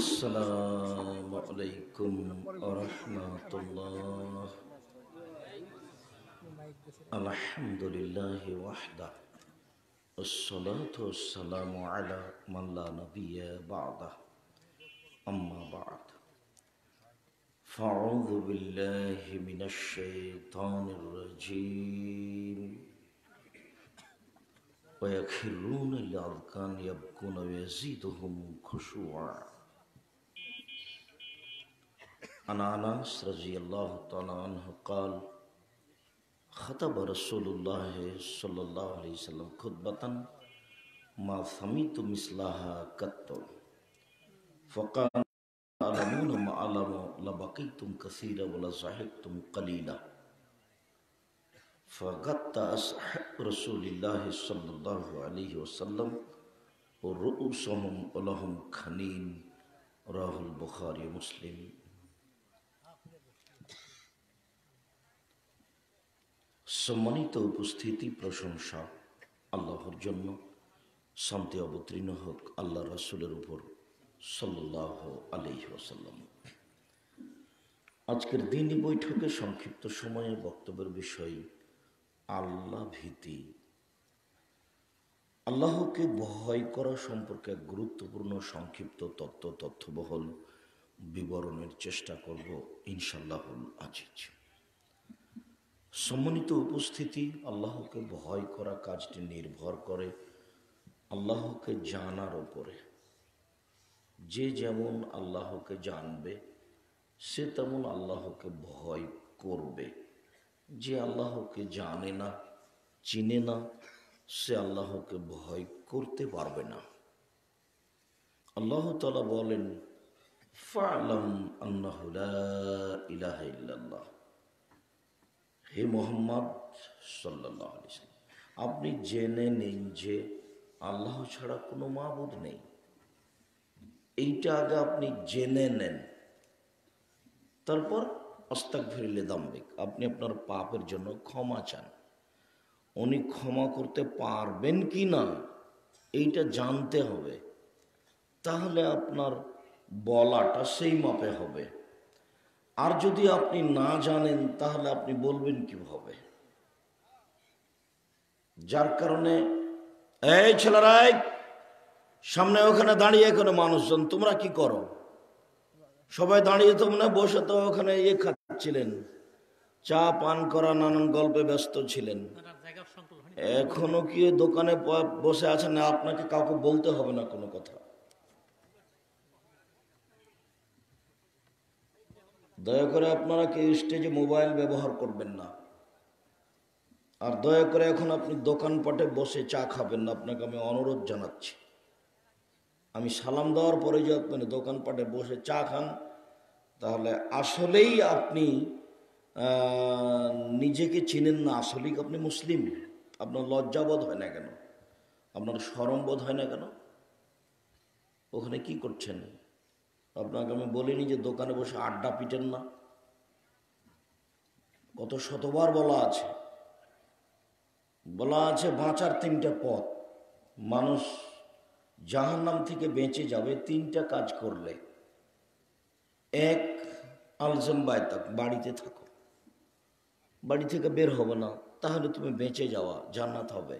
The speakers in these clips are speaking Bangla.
السلام عليكم ورحمة الله الحمد لله وحده والصلاة والسلام على من لا نبي بعده أما بعد فأعوذ بالله من الشيطان الرجيم ويكفرون الأركان يبكون ويزيدهم خشوعا عن انس رضي الله تعالى عنه قال خطب رسول الله صلى الله عليه وسلم خطبة ما سمعت مثلها قط فقال تعلمون ما علم لبقيتم كثيرا ولزهقتم قليلا فغطى أصحاب رسول الله صلى الله عليه وسلم ورؤوسهم ولهم خنين رواه البخاري ومسلم সম্মানিত উপস্থিতি প্রশংসা আল্লাহর জন্য শান্তি অবতীর্ণ হোক আল্লাহ রসুলের উপর সাল্লাহ আলহি ওসাল্লাম আজকের দিনই বৈঠকে সংক্ষিপ্ত সময়ে বক্তব্যের বিষয় আল্লাহ ভীতি আল্লাহকে ভয় করা সম্পর্কে গুরুত্বপূর্ণ সংক্ষিপ্ত তত্ত্ব তথ্যবহল বিবরণের চেষ্টা করব ইনশাল্লাহুল আজিজ সম্মানিত উপস্থিতি আল্লাহকে ভয় করা কাজটি নির্ভর করে আল্লাহকে জানার ওপরে যে যেমন আল্লাহকে জানবে সে তেমন আল্লাহকে ভয় করবে যে আল্লাহকে জানে না চিনে না সে আল্লাহকে ভয় করতে পারবে না আল্লাহ তালা বলেন ফালাম আল্লাহ ইলাহ ইল্লাল্লাহ হে মোহাম্মদ সাল্লাহ আপনি জেনে নিন যে আল্লাহ ছাড়া কোনো মাবুদ নেই এইটা আগে আপনি জেনে নেন তারপর অস্তাক ফিরলে দাম্বিক আপনি আপনার পাপের জন্য ক্ষমা চান উনি ক্ষমা করতে পারবেন কি না এইটা জানতে হবে তাহলে আপনার বলাটা সেই মাপে হবে আর যদি আপনি না জানেন তাহলে আপনি বলবেন কিভাবে যার কারণে এই ছেলেরাই সামনে ওখানে দাঁড়িয়ে এখানে মানুষজন তোমরা কি করো সবাই দাঁড়িয়ে তো বসে তো ওখানে ইয়ে খাচ্ছিলেন চা পান করা নানান গল্পে ব্যস্ত ছিলেন এখনো কি দোকানে বসে আছেন আপনাকে কাউকে বলতে হবে না কোনো কথা দয়া করে আপনারা কেউ স্টেজে মোবাইল ব্যবহার করবেন না আর দয়া করে এখন আপনি দোকানপাটে বসে চা খাবেন না আপনাকে আমি অনুরোধ জানাচ্ছি আমি সালাম দেওয়ার পরে যদি আপনি দোকানপাটে বসে চা খান তাহলে আসলেই আপনি নিজেকে চিনেন না আসলেই আপনি মুসলিম আপনার লজ্জাবোধ হয় না কেন আপনার বোধ হয় না কেন ওখানে কি করছেন আপনাকে আমি বলিনি যে দোকানে বসে আড্ডা পিটেন না কত শতবার বলা আছে বলা আছে বাঁচার তিনটা পথ মানুষ জাহান নাম থেকে বেঁচে যাবে তিনটা কাজ করলে এক আলজম বায়তাক বাড়িতে থাকো বাড়ি থেকে বের হবে না তাহলে তুমি বেঁচে যাওয়া জান্নাত হবে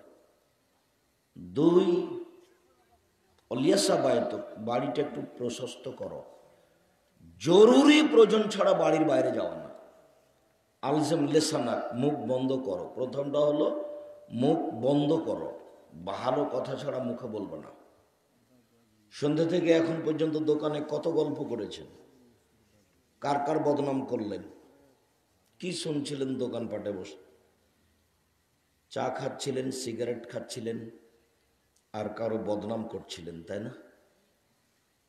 দুই অলিয়াসা বায়ত বাড়িটা একটু প্রশস্ত করো জরুরি প্রয়োজন ছাড়া বাড়ির বাইরে যাওয়া না আলজেম লেসানাক মুখ বন্ধ করো প্রথমটা হলো মুখ বন্ধ করো ভালো কথা ছাড়া মুখে বলবো না সন্ধ্যে থেকে এখন পর্যন্ত দোকানে কত গল্প করেছেন কার কার বদনাম করলেন কি শুনছিলেন দোকানপাটে বসে চা খাচ্ছিলেন সিগারেট খাচ্ছিলেন আর কারো বদনাম করছিলেন তাই না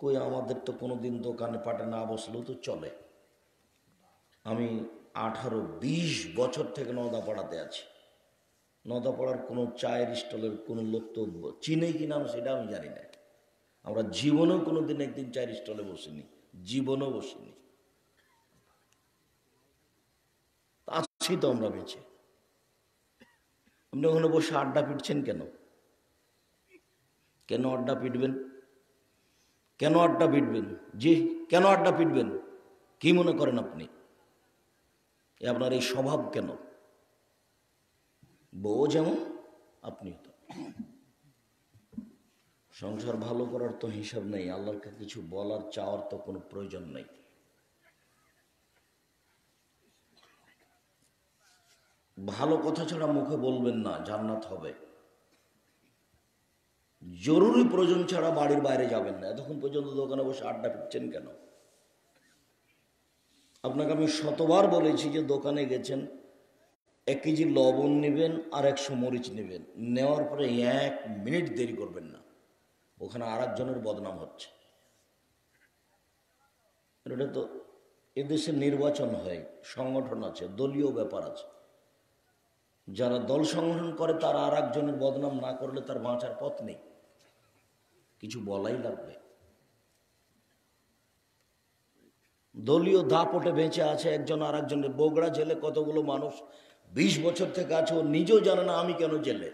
কই আমাদের তো কোনো দিন দোকানে পাটে না বসলেও তো চলে আমি আঠারো বিশ বছর থেকে নদাপাড়াতে আছি নদাপাড়ার কোনো চায়ের স্টলের কোনো লোক তো চিনে কি নাম সেটা আমি জানি না আমরা জীবনেও কোনো দিন একদিন চায়ের স্টলে বসিনি জীবনও বসিনি আছি তো আমরা বেঁচে আপনি ওখানে বসে আড্ডা পিটছেন কেন কেন আড্ডা পিটবেন কেন আড্ডা পিটবেন জি কেন আড্ডা পিটবেন কি মনে করেন আপনি এ আপনার এই স্বভাব কেন বউ যেমন আপনিও তো সংসার ভালো করার তো হিসাব নেই আল্লাহকে কিছু বলার চাওয়ার তো কোনো প্রয়োজন নেই ভালো কথা ছাড়া মুখে বলবেন না জান্নাত হবে জরুরি প্রয়োজন ছাড়া বাড়ির বাইরে যাবেন না এতক্ষণ পর্যন্ত দোকানে বসে আড্ডা ফিরছেন কেন আপনাকে আমি শতবার বলেছি যে দোকানে গেছেন এক কেজি লবণ নেবেন আর একশো মরিচ নেবেন নেওয়ার পরে এক মিনিট দেরি করবেন না ওখানে আর একজনের বদনাম হচ্ছে এটা তো এদেশে নির্বাচন হয় সংগঠন আছে দলীয় ব্যাপার আছে যারা দল সংগঠন করে তারা আর একজনের বদনাম না করলে তার বাঁচার পথ নেই কিছু বলাই লাগবে দলীয় দাপটে বেঁচে আছে একজন আর একজনের বগুড়া জেলে কতগুলো মানুষ ২০ বছর থেকে আছে ও নিজেও জানে না আমি কেন জেলে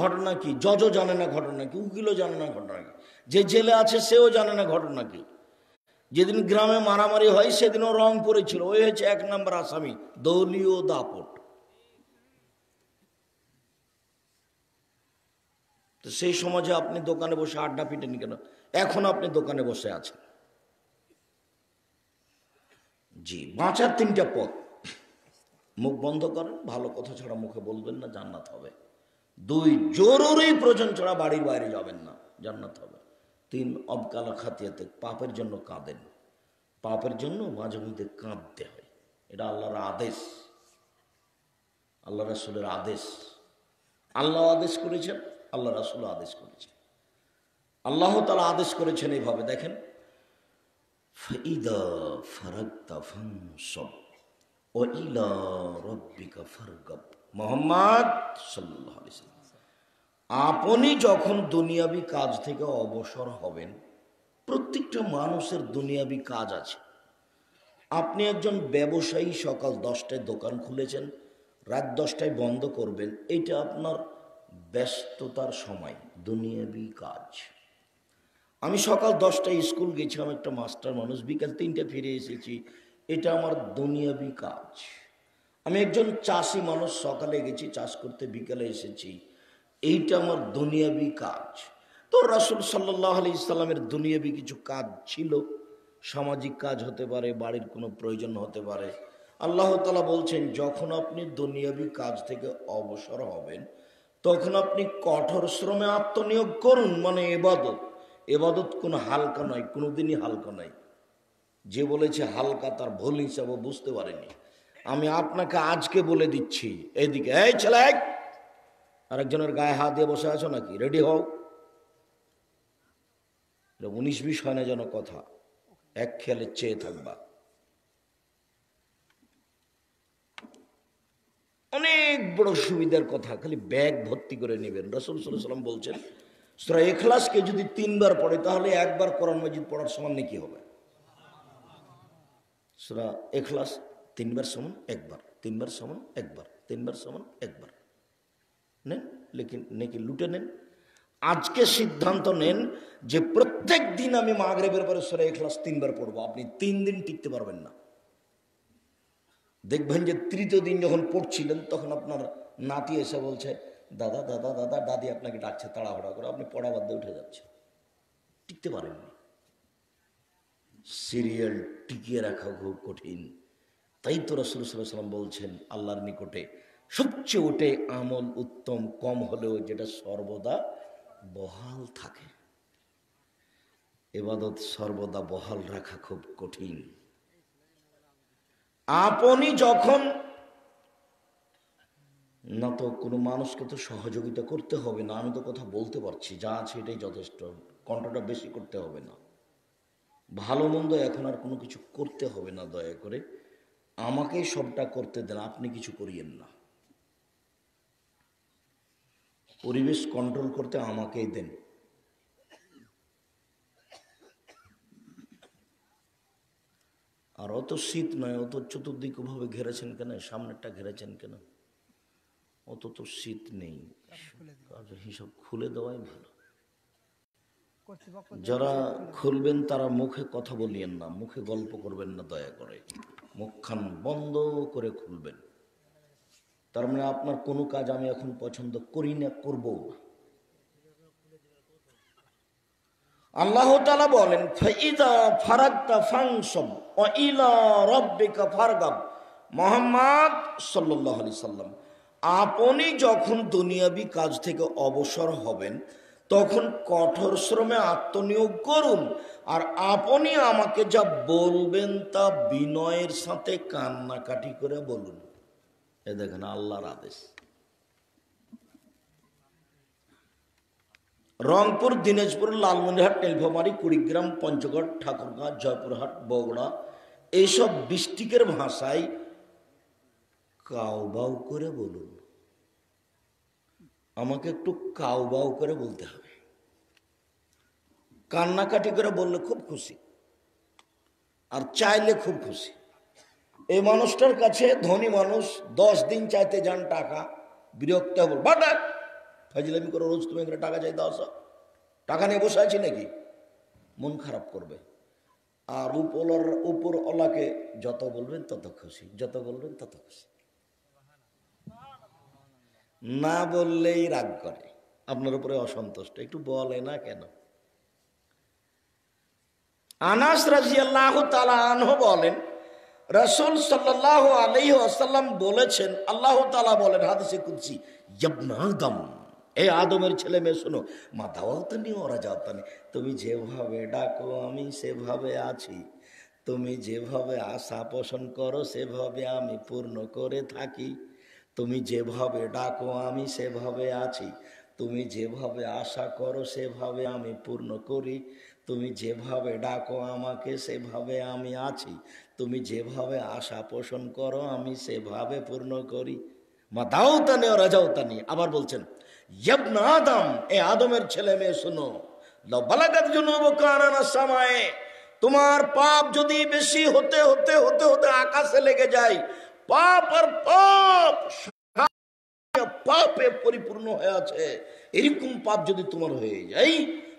ঘটনা কি যজ জানে না ঘটনা কি উকিলও জানে না ঘটনা কি যে জেলে আছে সেও জানে না ঘটনা কি যেদিন গ্রামে মারামারি হয় সেদিনও রং পড়েছিল ওই হয়েছে এক নম্বর আসামি দলীয় দাপট সেই সমাজে আপনি দোকানে বসে আড্ডা ফিটেন কেন এখন আপনি দোকানে বসে আছেন জি বাঁচার তিনটা পথ মুখ বন্ধ করেন ভালো কথা ছাড়া মুখে বলবেন না জান্নাত হবে দুই জরুরি প্রয়োজন ছাড়া বাড়ির বাইরে যাবেন না জান্নাত হবে তিন অবকালা খাতিয়াতে পাপের জন্য কাঁদেন পাপের জন্য মাঝে মধ্যে কাঁদতে হয় এটা আল্লাহর আদেশ আল্লাহ রাসুলের আদেশ আল্লাহ আদেশ করেছেন আল্লাহ রাসুল আদেশ করেছেন আল্লাহ তালা আদেশ করেছেন এইভাবে দেখেন মোহাম্মদ আপনি যখন দুনিয়াবি কাজ থেকে অবসর হবেন প্রত্যেকটা মানুষের দুনিয়াবি কাজ আছে আপনি একজন ব্যবসায়ী সকাল দশটায় দোকান খুলেছেন রাত দশটায় বন্ধ করবেন এটা আপনার ব্যস্ততার সময় দুনিয়াবি কাজ আমি সকাল দশটায় স্কুল গেছিলাম একটা মাস্টার মানুষ বিকাল তিনটে ফিরে এসেছি এটা আমার দুনিয়াবি কাজ আমি একজন চাষি মানুষ সকালে গেছি চাষ করতে বিকালে এসেছি এইটা আমার দুনিয়াবি কাজ তো রাসুল সাল্লাহ আলি ইসলামের দুনিয়াবি কিছু কাজ ছিল সামাজিক কাজ হতে পারে বাড়ির কোনো প্রয়োজন হতে পারে আল্লাহ তালা বলছেন যখন আপনি দুনিয়াবি কাজ থেকে অবসর হবেন তখন আপনি কঠোর শ্রমে আত্মনিয়োগ করুন মানে এবাদত এবাদত কোনো হালকা নয় কোনোদিনই হালকা নয় যে বলেছে হালকা তার ভুল হিসাবে বুঝতে পারেনি আমি আপনাকে আজকে বলে দিচ্ছি এইদিকে এই ছেলে আরেকজনের গায়ে হাত দিয়ে বসে আছো নাকি রেডি হও উনিশ বিশ হয় না যেন কথা এক খেয়ালের চেয়ে থাকবা অনেক বড় সুবিধার কথা খালি ব্যাগ ভর্তি করে নেবেন রসুল সাল্লাম বলছেন সুরা এখলাসকে যদি তিনবার পড়ে তাহলে একবার কোরআন মজিদ পড়ার সমান কি হবে সুরা এখলাস তিনবার সমান একবার তিনবার সমান একবার তিনবার সমান একবার নেন লেকিন নাকি লুটে নেন আজকে সিদ্ধান্ত নেন যে প্রত্যেক দিন আমি মাগরেবের পরে সুরা এখলাস তিনবার পড়বো আপনি তিন দিন টিকতে পারবেন না দেখবেন যে তৃতীয় দিন যখন পড়ছিলেন তখন আপনার নাতি এসে বলছে দাদা দাদা দাদা দাদি আপনাকে ডাকছে তাড়াহুড়া করে আপনি পড়া বাদ উঠে যাচ্ছে টিকতে পারেননি সিরিয়াল টিকিয়ে রাখা খুব কঠিন তাই তো রসুল সাল্লাম বলছেন আল্লাহর নিকটে সবচেয়ে ওটে আমল উত্তম কম হলেও যেটা সর্বদা বহাল থাকে এবাদত সর্বদা বহাল রাখা খুব কঠিন আপনি যখন না তো কোনো মানুষকে তো সহযোগিতা করতে হবে না আমি তো কথা বলতে পারছি যা আছে এটাই যথেষ্ট কণ্ঠটা বেশি করতে হবে না ভালো মন্দ এখন আর কোনো কিছু করতে হবে না দয়া করে আমাকেই সবটা করতে দেন আপনি কিছু করিয়েন না পরিবেশ কন্ট্রোল করতে আমাকেই দেন আর অত শীত নয় অত চতুর্দিক ওভাবে ঘেরেছেন কেন সামনেরটা ঘেরেছেন কেন অত তো শীত নেই হিসাব খুলে দেওয়াই ভালো যারা খুলবেন তারা মুখে কথা বলিয়েন না মুখে গল্প করবেন না দয়া করে মুখখান বন্ধ করে খুলবেন তার মানে আপনার কোনো কাজ আমি এখন পছন্দ করি না করবো না আল্লাহ তালা বলেন ইলা ফারগাব মোহাম্মদ সাল্লাহ সাল্লাম আপনি যখন দুনিয়াবি কাজ থেকে অবসর হবেন তখন কঠোর শ্রমে আত্মনিয়োগ করুন আর আপনি আমাকে যা বলবেন তা বিনয়ের সাথে কান্নাকাটি করে বলুন এ দেখেন আল্লাহর আদেশ রংপুর দিনাজপুর লালমনিরহাট নীলফামারি কুড়িগ্রাম পঞ্চগড় ঠাকুরগাঁ জয়পুরহাট বগুড়া এইসব ডিস্ট্রিক্টের ভাষায় কাউবাউ করে বলুন আমাকে একটু কাউবাউ করে বলতে হবে কান্নাকাটি করে বললে খুব খুশি আর চাইলে খুব খুশি এই মানুষটার কাছে ধনী মানুষ দশ দিন চাইতে যান টাকা বিরক্ত হব বাট ফাজিলামি করো রোজ তুমি এখানে টাকা চাইতে আসো টাকা নিয়ে বসে আছি নাকি মন খারাপ করবে আর উপলার উপরওয়ালাকে যত বলবেন তত খুশি যত বলবেন তত খুশি না বললেই রাগ করে আপনার উপরে অসন্তুষ্ট একটু বলে না কেন আনাস রাজিয়াল্লাহ তালা আনহ বলেন রসুল সাল্লাহ আলহ আসাল্লাম বলেছেন আল্লাহ তালা বলেন সে কুদ্সি জবনা দমন এই আদমের ছেলে মেয়ে শোনো মা দাওয়াত নিও যাও তো তুমি যেভাবে ডাকো আমি সেভাবে আছি তুমি যেভাবে আশা পোষণ করো সেভাবে আমি পূর্ণ করে থাকি তুমি যেভাবে ডাকো আমি সেভাবে আছি তুমি যেভাবে আশা করো সেভাবে আমি পূর্ণ করি তুমি যেভাবে ডাকো আমাকে সেভাবে আমি আছি তুমি যেভাবে আশা পোষণ করো আমি সেভাবে পূর্ণ করি মা দাও তা নিয়ে যাও তা নিয়ে আবার বলছেন আদম এ আদমের ছেলে মেয়ে শোনো তোমার পাপ যদি বেশি হতে হতে হতে হতে আকাশে লেগে যায় পাপ আর পাপ পাপে পরিপূর্ণ হয়ে আছে এরকম পাপ যদি তোমার হয়ে যায়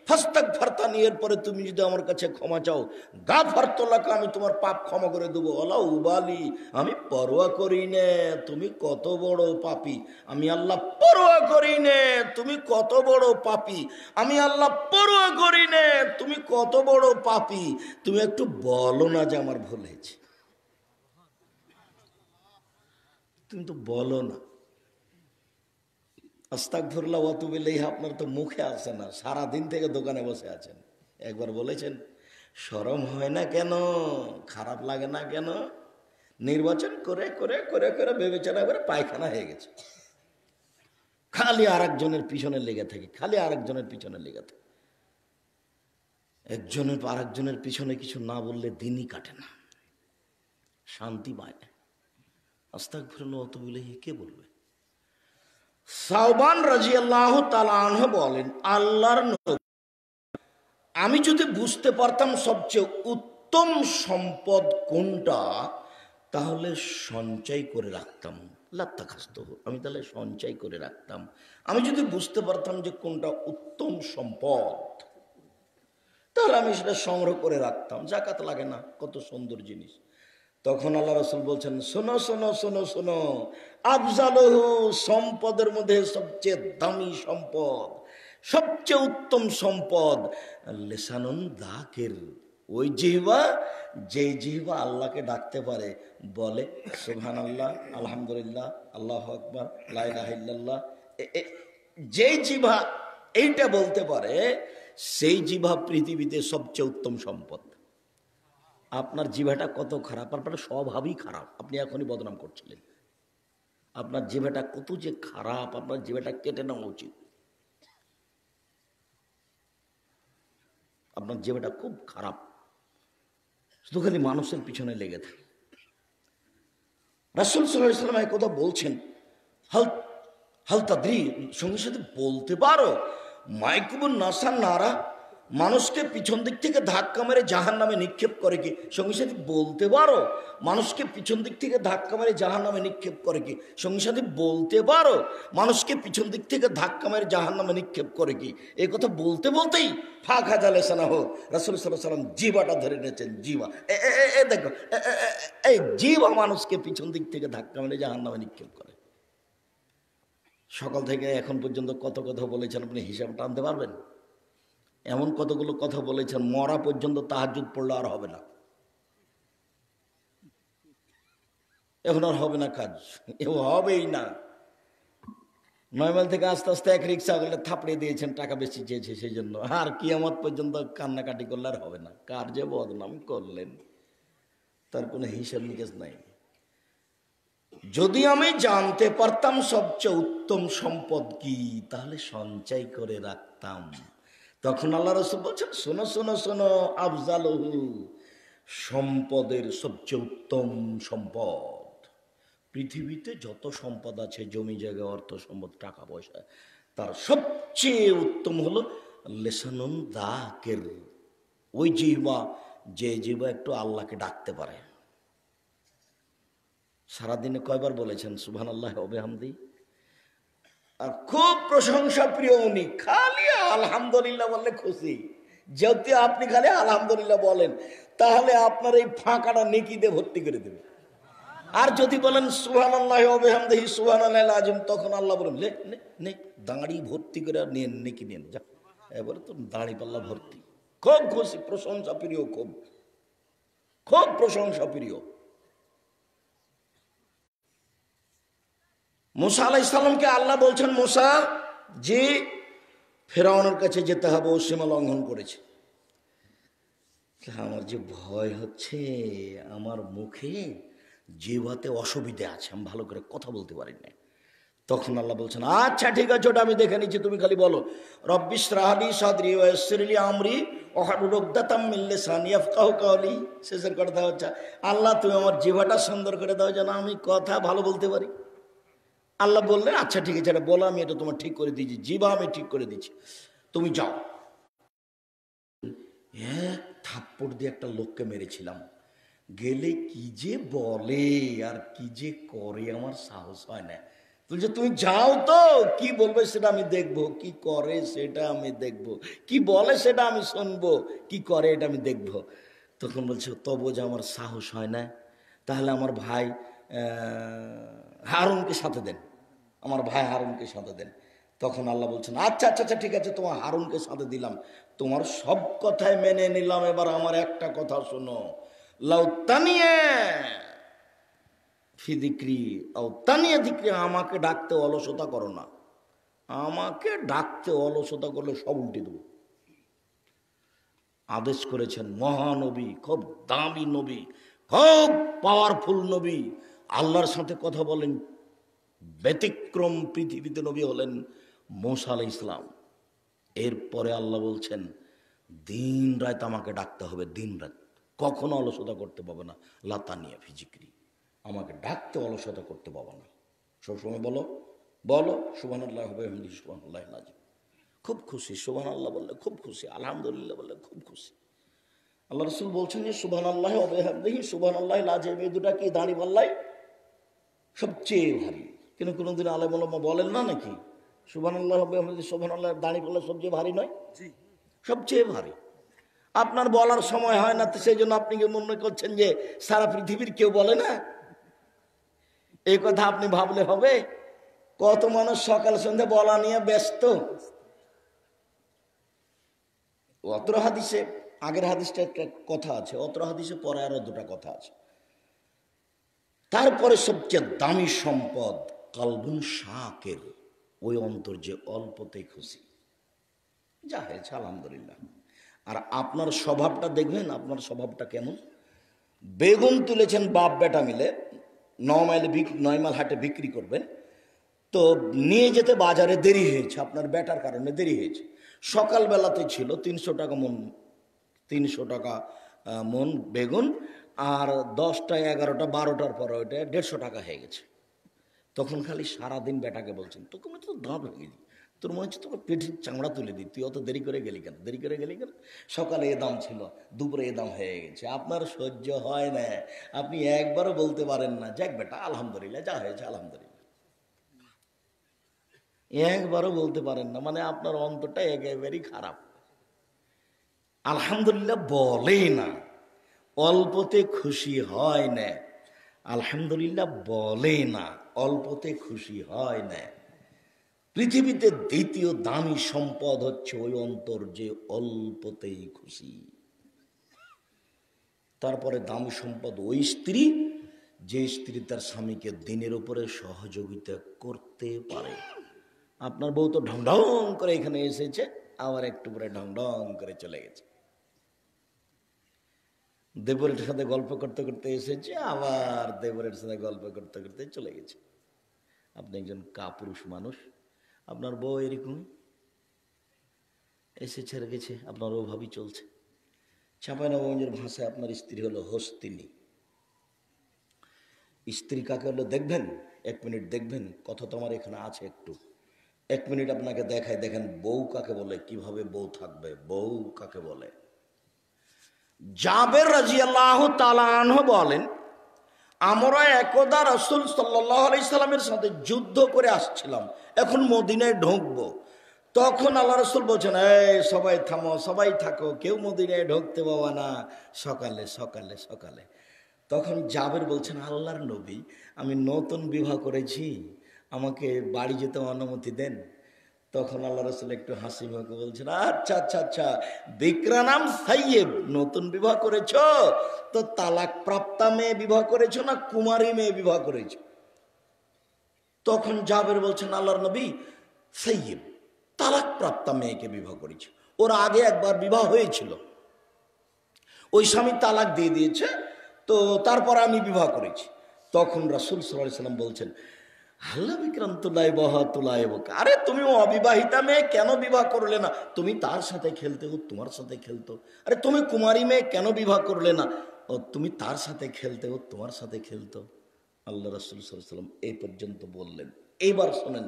হস্তাক ফার্তা নিয়ে পরে তুমি যদি আমার কাছে ক্ষমা চাও গা ফার্তলাকে আমি তোমার পাপ ক্ষমা করে দেবো অলা উবালি আমি পরোয়া করি নে তুমি কত বড় পাপি আমি আল্লাহ পরোয়া করি নে তুমি কত বড় পাপি আমি আল্লাহ পরোয়া করি নে তুমি কত বড় পাপি তুমি একটু বলো না যে আমার ভুলেছে তুমি তো বলো না আস্তাক ফিরলা ওয়াতুবিল্লাহ আপনার তো মুখে আসে না সারা দিন থেকে দোকানে বসে আছেন একবার বলেছেন সরম হয় না কেন খারাপ লাগে না কেন নির্বাচন করে করে করে করে বিবেচনা করে পায়খানা হয়ে গেছে খালি আর একজনের পিছনে লেগে থাকে খালি আর একজনের পিছনে লেগে থাকে একজনের আর একজনের পিছনে কিছু না বললে দিনই কাটে না শান্তি পায় না আস্তাক ফিরল অত বলে কে বলবে সাহবান রাজি আল্লাহ বলেন আল্লাহর আমি যদি বুঝতে পারতাম সবচেয়ে উত্তম সম্পদ কোনটা তাহলে সঞ্চয় করে রাখতাম লাত্তা খাস্ত আমি তাহলে সঞ্চয় করে রাখতাম আমি যদি বুঝতে পারতাম যে কোনটা উত্তম সম্পদ তাহলে আমি সেটা সংগ্রহ করে রাখতাম জাকাত লাগে না কত সুন্দর জিনিস তখন আল্লাহ রসুল বলছেন শোনো শোনো শোনো শোনো আফজাল সম্পদের মধ্যে সবচেয়ে দামি সম্পদ সবচেয়ে উত্তম সম্পদ লেসানুন দাকের ওই জিহবা যে জিহবা আল্লাহকে ডাকতে পারে বলে সুহান আল্লাহ আলহামদুলিল্লাহ আল্লাহ আকবর লাইলাহিল্লাহ যে জিভা এইটা বলতে পারে সেই জিভা পৃথিবীতে সবচেয়ে উত্তম সম্পদ আপনার জিভাটা কত খারাপ আপনার স্বভাবই খারাপ আপনি এখনই বদনাম করছিলেন আপনার জিভাটা কত যে খারাপ আপনার জিভাটা কেটে নেওয়া উচিত আপনার জিভাটা খুব খারাপ শুধু খালি মানুষের পিছনে লেগে থাকে রাসুল সাল্লাহ এক কথা বলছেন হাল হালতাদ্রি সঙ্গে সাথে বলতে পারো মাইকুবুল নাসার নারা মানুষকে পিছন দিক থেকে ধাক্কা মেরে জাহান নামে নিক্ষেপ করে কি সঙ্গী সাথে বলতে পারো মানুষকে পিছন দিক থেকে ধাক্কা মেরে জাহান নামে নিক্ষেপ করে কি সঙ্গী সাথে বলতে পারো মানুষকে পিছন দিক থেকে ধাক্কা মেরে জাহান নামে নিক্ষেপ করে কি এ কথা বলতে বলতেই ফাঁকা জালে সানা হোক রাসুল সাল্লাহ সাল্লাম জিবাটা ধরে নিয়েছেন জিবা এ দেখো এই জিবা মানুষকে পিছন দিক থেকে ধাক্কা মেরে জাহান নামে নিক্ষেপ করে সকাল থেকে এখন পর্যন্ত কত কথা বলেছেন আপনি হিসাব টানতে পারবেন এমন কতগুলো কথা বলেছেন মরা পর্যন্ত তাহাজুদ পড়লে আর হবে না এখন আর হবে না কাজ এও হবেই না নয়মাল থেকে আস্তে আস্তে এক রিক্সা গেলে থাপড়ে দিয়েছেন টাকা বেশি চেয়েছে সেই জন্য আর কি আমার পর্যন্ত কান্নাকাটি করলে আর হবে না কার যে বদনাম করলেন তার কোনো হিসাব নিকেশ নাই যদি আমি জানতে পারতাম সবচেয়ে উত্তম সম্পদ কি তাহলে সঞ্চয় করে রাখতাম তখন আল্লাহ রসুল বলছেন শোনো শোনো শোনো আফজালহু সম্পদের সবচেয়ে উত্তম সম্পদ পৃথিবীতে যত সম্পদ আছে জমি জায়গা অর্থ সম্পদ টাকা পয়সা তার সবচেয়ে উত্তম হল লেসানুন কের ওই জিহবা যে জিহবা একটু আল্লাহকে ডাকতে পারে সারাদিনে কয়বার বলেছেন সুবহান আল্লাহ হবে হামদি আর খুব প্রশংসা প্রিয় উনি খালি আলহামদুলিল্লাহ বললে খুশি যেহেতু আপনি খালি আলহামদুলিল্লাহ বলেন তাহলে আপনার এই ফাঁকাটা নেকি দিয়ে ভর্তি করে দেবে আর যদি বলেন সুহান আল্লাহ অবেহামদেহি সুহান আল্লাহ আজম তখন আল্লাহ বলেন লে নে দাঁড়ি ভর্তি করে আর নেন নেকি নেন যা এবারে তো দাঁড়ি পাল্লা ভর্তি খুব খুশি প্রশংসা প্রিয় খুব খুব প্রশংসা প্রিয় মোসা আলাহ ইসলামকে আল্লাহ বলছেন মোসা যে ফেরাউনের কাছে যেতে হবে ও সীমা লঙ্ঘন করেছে আমার যে ভয় হচ্ছে আমার মুখে জেবাতে অসুবিধে আছে আমি ভালো করে কথা বলতে পারি না তখন আল্লাহ বলছেন আচ্ছা ঠিক আছে ওটা আমি দেখে নিচ্ছি তুমি খালি বলো রব্বিস রাহালি সাদরি ওয়াসরিলি আমরি ওহারুদ্দাতাম মিল্লে সানিয়াফ কাহু কাহলি শেষের কথা হচ্ছে আল্লাহ তুমি আমার জিভাটা সুন্দর করে দাও যেন আমি কথা ভালো বলতে পারি আল্লাহ বললেন আচ্ছা ঠিক আছে এটা বলো আমি এটা তোমার ঠিক করে দিয়েছি জিবা আমি ঠিক করে দিচ্ছি তুমি যাও এক থাপ্পড় দিয়ে একটা লোককে মেরেছিলাম গেলে কি যে বলে আর কি যে করে আমার সাহস হয় না বলছে তুমি যাও তো কি বলবে সেটা আমি দেখব কি করে সেটা আমি দেখব কি বলে সেটা আমি শুনবো কি করে এটা আমি দেখব তখন বলছে তবু যে আমার সাহস হয় না তাহলে আমার ভাই হারুনকে সাথে দেন আমার ভাই হারুনকে সাঁতে দেন তখন আল্লাহ বলছেন আচ্ছা আচ্ছা আচ্ছা ঠিক আছে তোমার হারুনকে সাঁদে দিলাম তোমার সব কথাই মেনে নিলাম এবার আমার একটা কথা শোনো লাউতানিয়ে ফিদিক্রি আউতানিয়ে দিক্রি আমাকে ডাকতে অলসতা করো না আমাকে ডাকতে অলসতা করলে সব উল্টে দেবো আদেশ করেছেন মহানবী খুব দামি নবী খুব পাওয়ারফুল নবী আল্লাহর সাথে কথা বলেন ব্যতিক্রম পৃথিবীতে নবী হলেন মৌসা আলাই ইসলাম এরপরে আল্লাহ বলছেন দিন রাত আমাকে ডাকতে হবে দিন রাত কখনো অলসতা করতে পাবে না লাতানিয়া ফিজিক্রি আমাকে ডাকতে অলসতা করতে পাবে না সবসময় বলো বলো সুবান আল্লাহ হবে সুবান আল্লাহ নাজিম খুব খুশি সুবান আল্লাহ বললে খুব খুশি আলহামদুলিল্লাহ বললে খুব খুশি আল্লাহ রসুল বলছেন যে সুবান আল্লাহ অবেহাবদেহি সুবান আল্লাহ মেয়ে দুটা কি দাঁড়ি পাল্লাই সবচেয়ে ভারী কিন্তু কোনো দিন আলেম বলেন না নাকি সুবান আল্লাহ সোভান আল্লাহ দাঁড়ি করলে সবচেয়ে ভারী নয় সবচেয়ে ভারী আপনার বলার সময় হয় না তো সেই জন্য আপনি কি মনে করছেন যে সারা পৃথিবীর কেউ বলে না এই কথা আপনি ভাবলে হবে কত মানুষ সকাল সন্ধ্যে বলা নিয়ে ব্যস্ত অত্র হাদিসে আগের হাদিসটা একটা কথা আছে অত্র হাদিসে পরে আরো দুটা কথা আছে তারপরে সবচেয়ে দামি সম্পদ কালবুন শাকের ওই অন্তর যে অল্পতেই খুশি যা হয়েছে আলহামদুলিল্লাহ আর আপনার স্বভাবটা দেখবেন আপনার স্বভাবটা কেমন বেগুন তুলেছেন বাপ বেটা মিলে ন মাইল নয় মাইল হাটে বিক্রি করবেন তো নিয়ে যেতে বাজারে দেরি হয়েছে আপনার বেটার কারণে দেরি হয়েছে সকালবেলাতে ছিল তিনশো টাকা মন তিনশো টাকা মন বেগুন আর দশটা এগারোটা বারোটার পর ওইটা দেড়শো টাকা হয়ে গেছে তখন খালি সারাদিন বেটাকে বলছেন তোকে মনে তো দাঁত ভেঙে দিই তোর মনে হচ্ছে তোকে পেটের চামড়া তুলে দিই তুই অত দেরি করে গেলি কেন দেরি করে গেলি কেন সকালে এ দাম ছিল দুপুরে এ দাম হয়ে গেছে আপনার সহ্য হয় না আপনি একবারও বলতে পারেন না যাক বেটা আলহামদুলিল্লাহ যা হয়েছে আলহামদুলিল্লাহ একবারও বলতে পারেন না মানে আপনার অন্তরটা একেবারেই খারাপ আলহামদুলিল্লাহ বলে না অল্পতে খুশি হয় না আলহামদুলিল্লাহ বলে না অল্পতে খুশি হয় না পৃথিবীতে দ্বিতীয় দামি সম্পদ হচ্ছে ওই অন্তর যে অল্পতেই খুশি তারপরে দামি সম্পদ ওই স্ত্রী যে স্ত্রী তার স্বামীকে দিনের উপরে সহযোগিতা করতে পারে আপনার বউ তো ঢং করে এখানে এসেছে আবার একটু পরে ঢং করে চলে গেছে দেবরের সাথে গল্প করতে করতে এসেছে আবার দেবরের সাথে গল্প করতে করতে চলে গেছে আপনি একজন কাপুরুষ মানুষ আপনার বউ এরকম এসে ছেড়ে গেছে আপনার ওভাবেই চলছে ছাপাইনবগঞ্জের ভাষায় আপনার স্ত্রী হলো হস্তিনী স্ত্রী কাকে হলো দেখবেন এক মিনিট দেখবেন কথা তো আমার এখানে আছে একটু এক মিনিট আপনাকে দেখায় দেখেন বউ কাকে বলে কিভাবে বউ থাকবে বউ কাকে বলে জাবের রাজিয়াল্লাহ বলেন আমরা একদা রসুল সাল্লাহ সাথে যুদ্ধ করে আসছিলাম এখন মদিনায় ঢুকবো তখন আল্লাহ রসুল বলছেন এই সবাই থামো সবাই থাকো কেউ মদিনায় ঢুকতে পাবা না সকালে সকালে সকালে তখন যাবের বলছেন আল্লাহর নবী আমি নতুন বিবাহ করেছি আমাকে বাড়ি যেতে অনুমতি দেন তখন আল্লাহ রসুল একটু হাসি ভাগ বলছেন আচ্ছা আচ্ছা আচ্ছা দিকরা নাম সাইয়েব নতুন বিবাহ করেছ তো তালাক প্রাপ্তা মেয়ে বিবাহ করেছ না কুমারী মেয়ে বিবাহ করেছ তখন জাবের বলছেন আল্লাহর নবী সাইয়েব তালাক প্রাপ্তা মেয়েকে বিবাহ করেছে ওর আগে একবার বিবাহ হয়েছিল ওই স্বামী তালাক দিয়ে দিয়েছে তো তারপর আমি বিবাহ করেছি তখন রাসুল সাল্লাহ সাল্লাম বলছেন আল্লাহ বিক্রান্ত আরে তুমি অবিবাহিতা মেয়ে কেন বিবাহ করলে না তুমি তার সাথে খেলতে ও তোমার সাথে খেলতো আরে তুমি কুমারী মেয়ে কেন বিবাহ করলে না ও তুমি তার সাথে খেলতে ও তোমার সাথে খেলতো আল্লাহ রসুল সাল্লাম এই পর্যন্ত বললেন এইবার শোনেন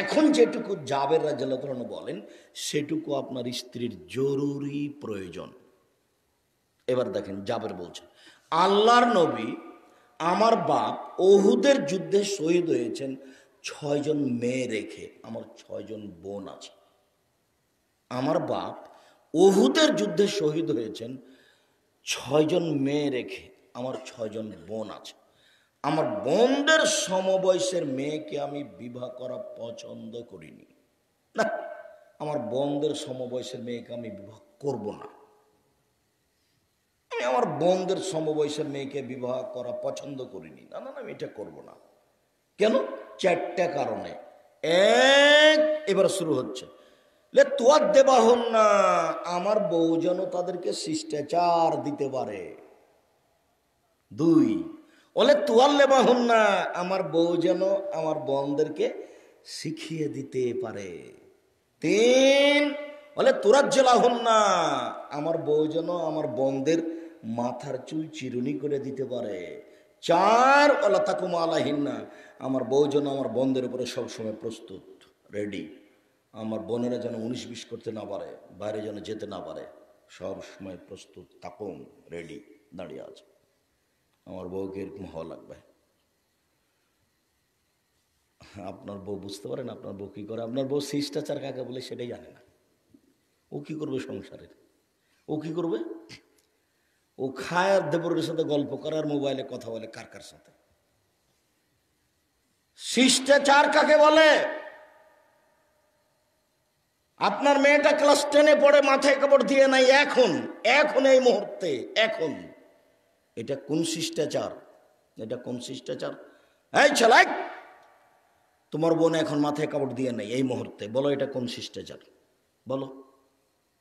এখন যেটুকু জাবের রাজাল্লাহ বলেন সেটুকু আপনার স্ত্রীর জরুরি প্রয়োজন এবার দেখেন জাবের বলছেন আল্লাহর নবী আমার বাপ ওহুদের যুদ্ধে শহীদ হয়েছেন ছয়জন মেয়ে রেখে আমার ছয়জন বোন আছে আমার বাপ ওহুদের যুদ্ধে শহীদ হয়েছেন ছয়জন মেয়ে রেখে আমার ছয়জন বোন আছে আমার বোনদের সমবয়সের মেয়েকে আমি বিবাহ করা পছন্দ করিনি না আমার বোনদের সমবয়সের মেয়েকে আমি বিবাহ করব না আমি আমার বোনদের সমবয়সের মেয়েকে বিবাহ করা পছন্দ করিনি না না আমি এটা করব না কেন চারটা কারণে এক এবার শুরু হচ্ছে লে তোয়ার দেবাহ না আমার বউ যেন তাদেরকে শিষ্টাচার দিতে পারে দুই ওলে তোয়ার দেবাহ না আমার বউ যেন আমার বোনদেরকে শিখিয়ে দিতে পারে তিন বলে তোরা জেলা হন না আমার বউ যেন আমার বন্ধের মাথার চুল চিরুনি করে দিতে পারে চার ওলা তাকুমা না আমার বউ যেন আমার বন্ধের উপরে সবসময় প্রস্তুত রেডি আমার বোনেরা যেন উনিশ বিশ করতে না পারে বাইরে যেন যেতে না পারে সব সময় প্রস্তুত তাকুম রেডি দাঁড়িয়ে আছে আমার বউকে এরকম হওয়া লাগবে আপনার বউ বুঝতে পারেন আপনার বউ কী করে আপনার বউ শিষ্টাচার কাকে বলে সেটাই জানে না ও কী করবে সংসারের ও কী করবে ও খায় আর দেবরের সাথে গল্প করে আর মোবাইলে কথা বলে কার কার সাথে শিষ্টাচার কাকে বলে আপনার মেয়েটা ক্লাস টেনে পড়ে মাথায় কাপড় দিয়ে নাই এখন এখন এই মুহূর্তে এখন এটা কোন শিষ্টাচার এটা কোন শিষ্টাচার এই ছেলাই তোমার বোন এখন মাথায় কাপড় দিয়ে নেই এই মুহূর্তে বলো এটা কোন শিষ্টাচার বলো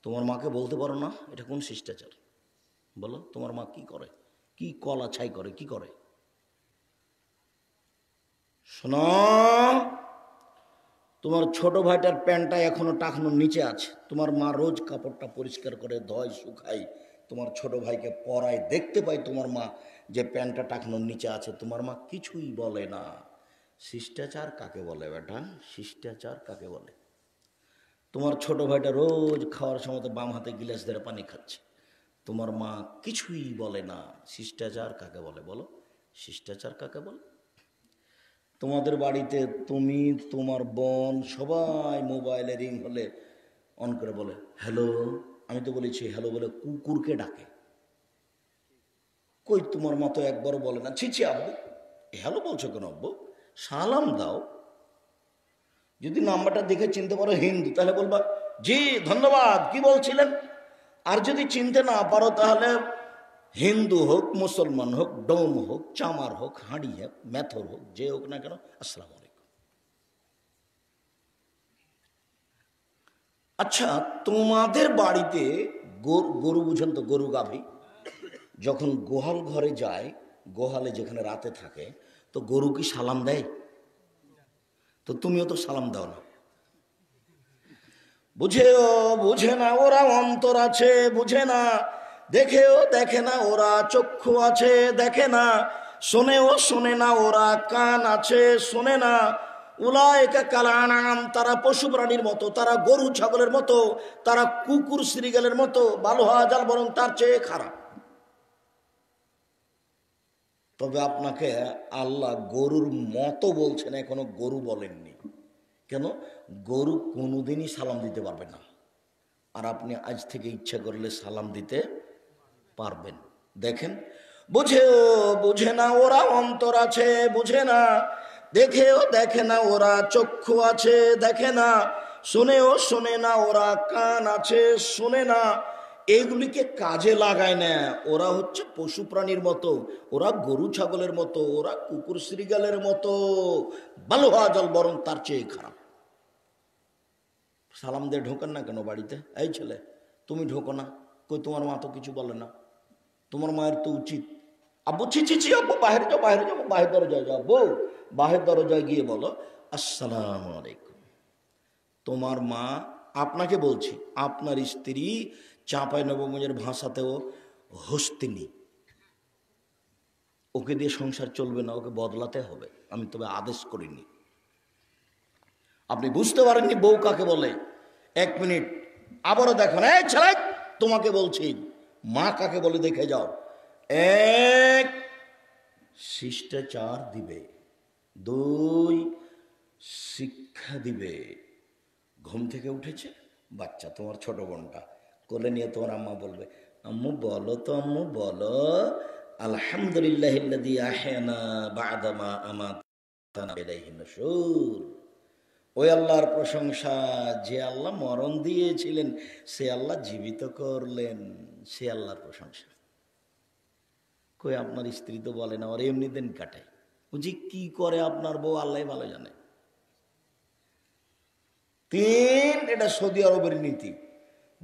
তোমার মাকে বলতে পারো না এটা কোন শিষ্টাচার বলো তোমার মা কি করে কি কলা ছাই করে কি করে শোন তোমার ছোট ভাইটার প্যান্টটা এখনো টাকানোর নিচে আছে তোমার মা রোজ কাপড়টা পরিষ্কার করে ধয় শুকাই তোমার ছোট ভাইকে পরায় দেখতে পাই তোমার মা যে প্যান্টটা টাকানোর নিচে আছে তোমার মা কিছুই বলে না শিষ্টাচার কাকে বলে বেটা শিষ্টাচার কাকে বলে তোমার ছোট ভাইটা রোজ খাওয়ার সময় বাম হাতে গিলাস ধরে পানি খাচ্ছে তোমার মা কিছুই বলে না শিষ্টাচার কাকে বলে বলো শিষ্টাচার কাকে বলে তোমাদের বাড়িতে তুমি তোমার বোন সবাই মোবাইলে রিং হলে অন করে বলে হ্যালো আমি তো বলেছি হ্যালো বলে কুকুরকে ডাকে কই তোমার মা তো একবার বলে না ছিছি আব্বু হ্যালো বলছো কেন আব্বু সালাম দাও যদি নাম্বারটা দেখে চিনতে পারো হিন্দু তাহলে বলবা জি ধন্যবাদ কি বলছিলেন আর যদি চিনতে না পারো তাহলে হিন্দু হোক মুসলমান হোক ডোম হোক চামার হোক হাঁড়ি হোক মেথর হোক যে হোক না কেন আসসালাম আলাইকুম আচ্ছা তোমাদের বাড়িতে গরু বুঝেন তো গরু গাভী যখন গোহাল ঘরে যায় গোহালে যেখানে রাতে থাকে তো গরু কি সালাম দেয় তো তুমিও তো সালাম দাও না বুঝেও বুঝে না ওরা অন্তর আছে বুঝে না দেখেও দেখে না ওরা চক্ষু আছে দেখে না শোনেও শোনে না ওরা কান আছে শোনে না উলায়কা কালানাম তারা পশু প্রাণীর মতো তারা গরু ছাগলের মতো তারা কুকুর সিরিগালের মতো বালো হাজার বরং তার চেয়ে খারাপ তবে আপনাকে আল্লাহ গরুর মতো বলছেন এখনো গরু বলেননি কেন গরু কোনোদিনই সালাম দিতে পারবে না আর আপনি আজ থেকে ইচ্ছা করলে সালাম দিতে পারবেন দেখেন বুঝে বুঝে না ওরা অন্তর আছে বুঝে না দেখেও দেখে না ওরা চক্ষু আছে দেখে না শুনেও শোনে না ওরা কান আছে শুনে না এইগুলিকে কাজে লাগায় না ওরা হচ্ছে পশু প্রাণীর মতো ওরা গরু ছাগলের মতো ওরা কুকুর শ্রীগালের মতো ভালো হওয়া জল বরং তার চেয়ে খারাপ সালাম দিয়ে ঢোকেন না কেন বাড়িতে এই ছেলে তুমি ঢোকো না কই তোমার মা তো কিছু বলে না তোমার মায়ের তো উচিত আব্বু ছি ছি ছি আব্বু বাইরে যাও বাইরে যাবো বাহের দরজায় যাও আব্বু বাহের দরজায় গিয়ে বলো আসসালাম আলাইকুম তোমার মা আপনাকে বলছি আপনার স্ত্রী চাঁপাই নবমের ভাষাতেও হস্তিনি ওকে দিয়ে সংসার চলবে না ওকে বদলাতে হবে আমি তবে আদেশ করিনি আপনি বুঝতে পারেননি বউ কাকে বলে এক মিনিট আবারও দেখো না ছেলে তোমাকে বলছি মা কাকে বলে দেখে যাও এক শিষ্টাচার দিবে দুই শিক্ষা দিবে ঘুম থেকে উঠেছে বাচ্চা তোমার ছোট বোনটা কোলে নিয়ে তোমার আম্মা বলবে আম্মু বলো তো আম্মু বলো আলহামদুলিল্লাহ বাদামা আমার সুর ওই আল্লাহর প্রশংসা যে আল্লাহ মরণ দিয়েছিলেন সে আল্লাহ জীবিত করলেন সে আল্লাহর প্রশংসা কই আপনার স্ত্রী তো বলে না ওর এমনি দিন কাটে বুঝি কি করে আপনার বউ আল্লাহ ভালো জানে তিন এটা সৌদি আরবের নীতি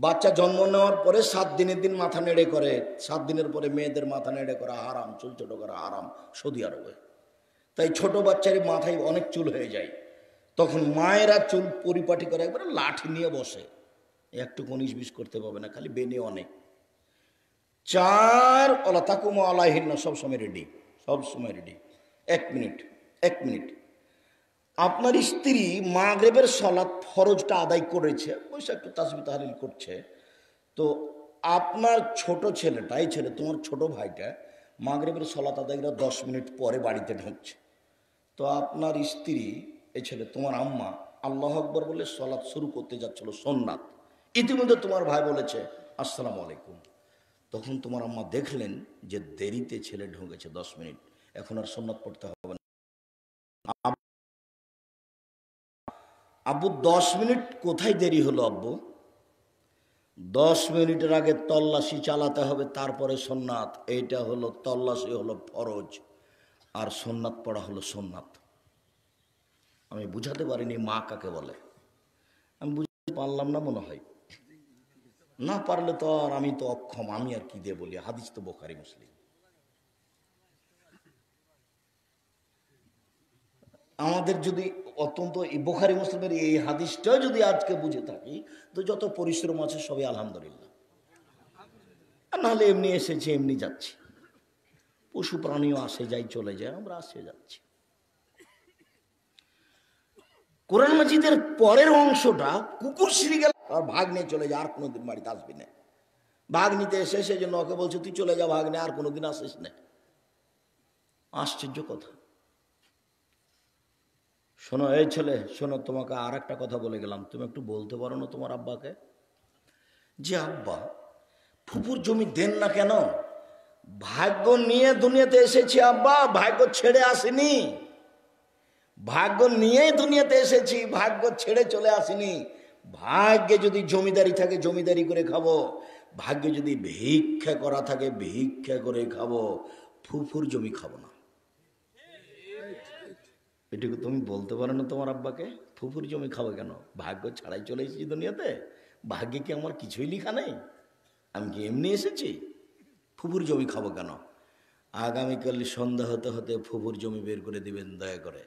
বাচ্চা জন্ম নেওয়ার পরে সাত দিনের দিন মাথা নেড়ে করে সাত দিনের পরে মেয়েদের মাথা নেড়ে করা আরাম চুল ছোট করা আরাম সৌদি আরবে তাই ছোট বাচ্চার মাথায় অনেক চুল হয়ে যায় তখন মায়েরা চুল পরিপাটি করে একবারে লাঠি নিয়ে বসে একটু কনিস বিষ করতে পারবে না খালি বেনে অনেক চার অলা তাকুমা না সবসময় রেডি সবসময় রেডি এক মিনিট এক মিনিট আপনার স্ত্রী মাগরেবের সলাৎ ফরজটা আদায় করেছে অবশ্য একটু তাসবি তাহারিল করছে তো আপনার ছোট ছেলেটা এই ছেলে তোমার ছোট ভাইটা মাগরেবের সলাৎ আদায় দশ মিনিট পরে বাড়িতে ঢুকছে তো আপনার স্ত্রী এই ছেলে তোমার আম্মা আল্লাহ আকবর বলে সলাপ শুরু করতে যাচ্ছিল সোননাথ ইতিমধ্যে তোমার ভাই বলেছে আসসালামু আলাইকুম তখন তোমার আম্মা দেখলেন যে দেরিতে ছেলে ঢুকেছে দশ মিনিট এখন আর সোননাথ পড়তে হবে না আব্বু দশ মিনিট কোথায় দেরি হলো আব্বু দশ মিনিটের আগে তল্লাশি চালাতে হবে তারপরে সোননাথ এইটা হলো তল্লাশি হলো ফরজ আর সোননাথ পড়া হলো সোননাথ আমি বুঝাতে পারিনি মা কাকে বলে আমি বুঝতে পারলাম না মনে হয় না পারলে তো আর আমি তো অক্ষম আমি আর কি দিয়ে বলি হাদিস তো বোখারি মুসলিম আমাদের যদি অত্যন্ত এই বোখারি মুসলিমের এই হাদিসটাও যদি আজকে বুঝে থাকি তো যত পরিশ্রম আছে সবই আলহামদুলিল্লাহ আর নাহলে এমনি এসেছে এমনি যাচ্ছি পশু প্রাণীও আসে যাই চলে যায় আমরা আসে যাচ্ছি কোরআন মাজিদের পরের অংশটা কুকুর সিঁড়ি গেল আর ভাগ নিয়ে চলে যা আর কোনোদিন বাড়িতে আসবি না ভাগ নিতে এসে সে জন্য ওকে বলছে তুই চলে যা ভাগ নে আর কোনোদিন আসিস না আশ্চর্য কথা শোনো এই ছেলে শোনো তোমাকে আর একটা কথা বলে গেলাম তুমি একটু বলতে পারো না তোমার আব্বাকে যে আব্বা ফুপুর জমি দেন না কেন ভাগ্য নিয়ে দুনিয়াতে এসেছি আব্বা ভাগ্য ছেড়ে আসেনি ভাগ্য নিয়েই দুনিয়াতে এসেছি ভাগ্য ছেড়ে চলে আসিনি ভাগ্যে যদি জমিদারি থাকে জমিদারি করে খাবো ভাগ্যে যদি ভিক্ষা করা থাকে ভিক্ষা করে খাবো ফুফুর জমি খাবো না এটুকু তুমি বলতে পারো না তোমার আব্বাকে ফুফুর জমি খাবো কেন ভাগ্য ছাড়াই চলে এসেছি দুনিয়াতে ভাগ্যে কি আমার কিছুই লিখা নেই আমি কি এমনি এসেছি ফুফুর জমি খাবো কেন আগামীকাল সন্ধ্যা হতে হতে ফুফুর জমি বের করে দিবেন দয়া করে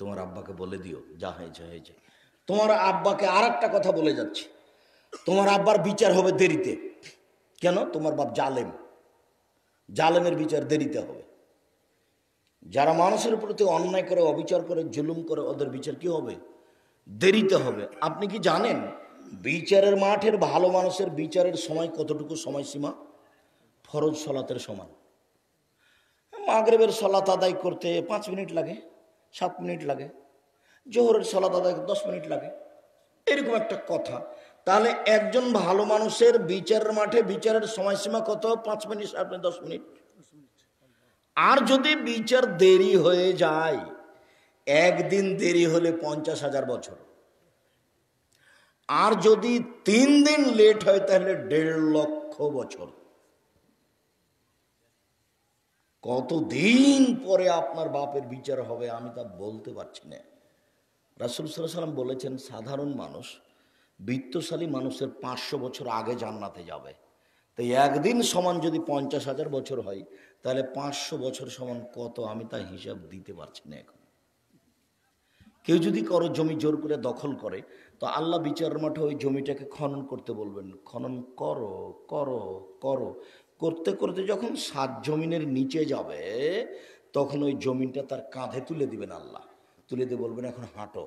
তোমার আব্বাকে বলে দিও যা হয়েছে হয়েছে তোমার আব্বাকে আর একটা কথা বলে যাচ্ছি তোমার আব্বার বিচার হবে দেরিতে কেন তোমার বাপ জালেম জালেমের বিচার দেরিতে হবে যারা মানুষের প্রতি অন্যায় করে অবিচার করে জুলুম করে ওদের বিচার কি হবে দেরিতে হবে আপনি কি জানেন বিচারের মাঠের ভালো মানুষের বিচারের সময় কতটুকু সময়সীমা ফরজ সলাতের সমান মাগরেবের সলাত আদায় করতে পাঁচ মিনিট লাগে সাত মিনিট লাগে জোহরের সলাত আদায় দশ মিনিট লাগে এরকম একটা কথা তাহলে একজন ভালো মানুষের বিচারের মাঠে বিচারের সময়সীমা কত পাঁচ মিনিট সাত মিনিট দশ মিনিট আর যদি বিচার দেরি হয়ে যায় একদিন দেরি হলে পঞ্চাশ হাজার বছর আর যদি তিন দিন লেট হয় তাহলে দেড় লক্ষ বছর কতদিন পরে আপনার বাপের বিচার হবে আমি তা বলতে পারছি না রাসুল সাল্লাহ সাল্লাম বলেছেন সাধারণ মানুষ বৃত্তশালী মানুষের পাঁচশো বছর আগে জান্নাতে যাবে তো একদিন সমান যদি পঞ্চাশ হাজার বছর হয় তাহলে পাঁচশো বছর সমান কত আমি তা হিসাব দিতে পারছি না এখন কেউ যদি করো জমি জোর করে দখল করে তো আল্লাহ বিচার মাঠে ওই জমিটাকে খনন করতে বলবেন খনন করো করো করো করতে করতে যখন সাত জমিনের নিচে যাবে তখন ওই জমিনটা তার কাঁধে তুলে দিবেন আল্লাহ তুলে দিয়ে বলবেন এখন হাঁটো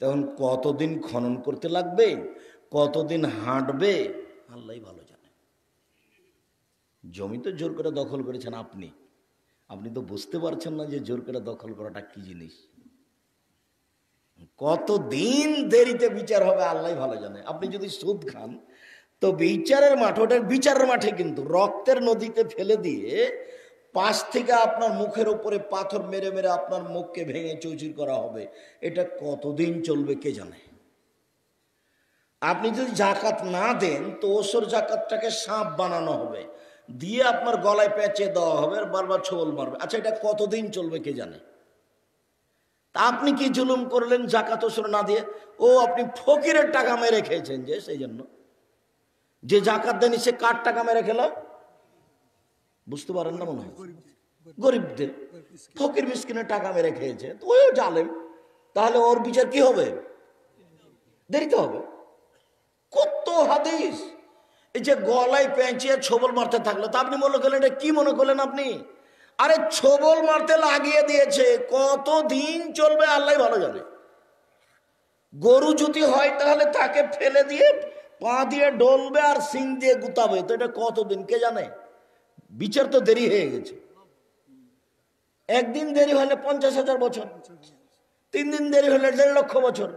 তখন কতদিন খনন করতে লাগবে কতদিন হাঁটবে আল্লাহ ভালো জানে জমি তো জোর করে দখল করেছেন আপনি আপনি তো বুঝতে পারছেন না যে জোর করে দখল করাটা কি জিনিস কতদিন দেরিতে বিচার হবে আল্লাহ ভালো জানে আপনি যদি সুদ খান তো বিচারের মাঠ ওটার বিচারের মাঠে কিন্তু রক্তের নদীতে ফেলে দিয়ে পাশ থেকে আপনার মুখের উপরে পাথর মেরে মেরে আপনার মুখকে ভেঙে চৌচির করা হবে এটা কতদিন চলবে কে জানে আপনি যদি জাকাত না দেন তো ওসর জাকাতটাকে সাপ বানানো হবে দিয়ে আপনার গলায় প্যাঁচে দেওয়া হবে বারবার ছোল মারবে আচ্ছা এটা কতদিন চলবে কে জানে তা আপনি কি জুলুম করলেন জাকাত ওসর না দিয়ে ও আপনি ফকিরের টাকা মেরে খেয়েছেন যে সেই জন্য যে জাকাত দেয়নি সে কার টাকা মেরে খেলো বুঝতে পারেন না মনে হয় গরিবদের ফকির মিসকিনের টাকা মেরে খেয়েছে তো ওইও জালেম তাহলে ওর বিচার কি হবে দেরিতে হবে কত হাদিস এই যে গলায় পেঁচিয়ে ছবল মারতে থাকলো তা আপনি মনে করলেন এটা কি মনে করলেন আপনি আরে ছবল মারতে লাগিয়ে দিয়েছে কত দিন চলবে আল্লাহ ভালো জানে গরু যদি হয় তাহলে তাকে ফেলে দিয়ে পা দিয়ে ডলবে আর সিং দিয়ে গুতাবে তো এটা কতদিন কে জানে বিচার তো দেরি হয়ে গেছে একদিন দেরি হলে পঞ্চাশ হাজার বছর তিন দিন দেরি হলে দেড় লক্ষ বছর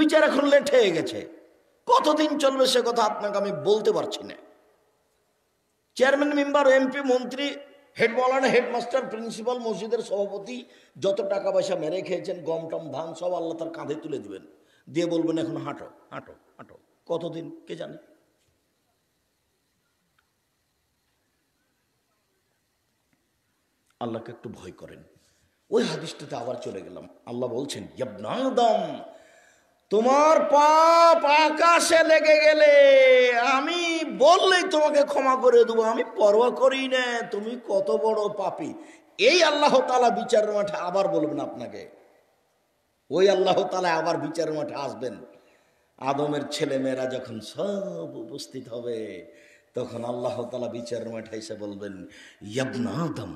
বিচার এখন লেট হয়ে গেছে কতদিন চলবে সে কথা আপনাকে আমি বলতে পারছি না চেয়ারম্যান মেম্বার এমপি মন্ত্রী হেড মৌলানা হেডমাস্টার প্রিন্সিপাল মসজিদের সভাপতি যত টাকা পয়সা মেরে খেয়েছেন গম টম ধান সব আল্লাহ তার কাঁধে তুলে দিবেন দিয়ে বলবেন এখন হাঁটো হাঁটো কতদিন কে জানে আল্লাহকে একটু ভয় করেন ওই হাদিসটাতে আবার চলে গেলাম আল্লাহ বলছেন ইয়াবনাদম তোমার পাপ আকাশে লেগে গেলে আমি বললেই তোমাকে ক্ষমা করে দেবো আমি পরোয়া করি না তুমি কত বড় পাপি এই আল্লাহ তালা বিচারের মাঠে আবার বলবেন আপনাকে ওই আল্লাহ তালা আবার বিচারের মাঠে আসবেন আদমের ছেলে মেয়েরা যখন সব উপস্থিত হবে তখন আল্লাহ তালা বিচার মাঠে এসে বলবেন ইয়াবনা আদম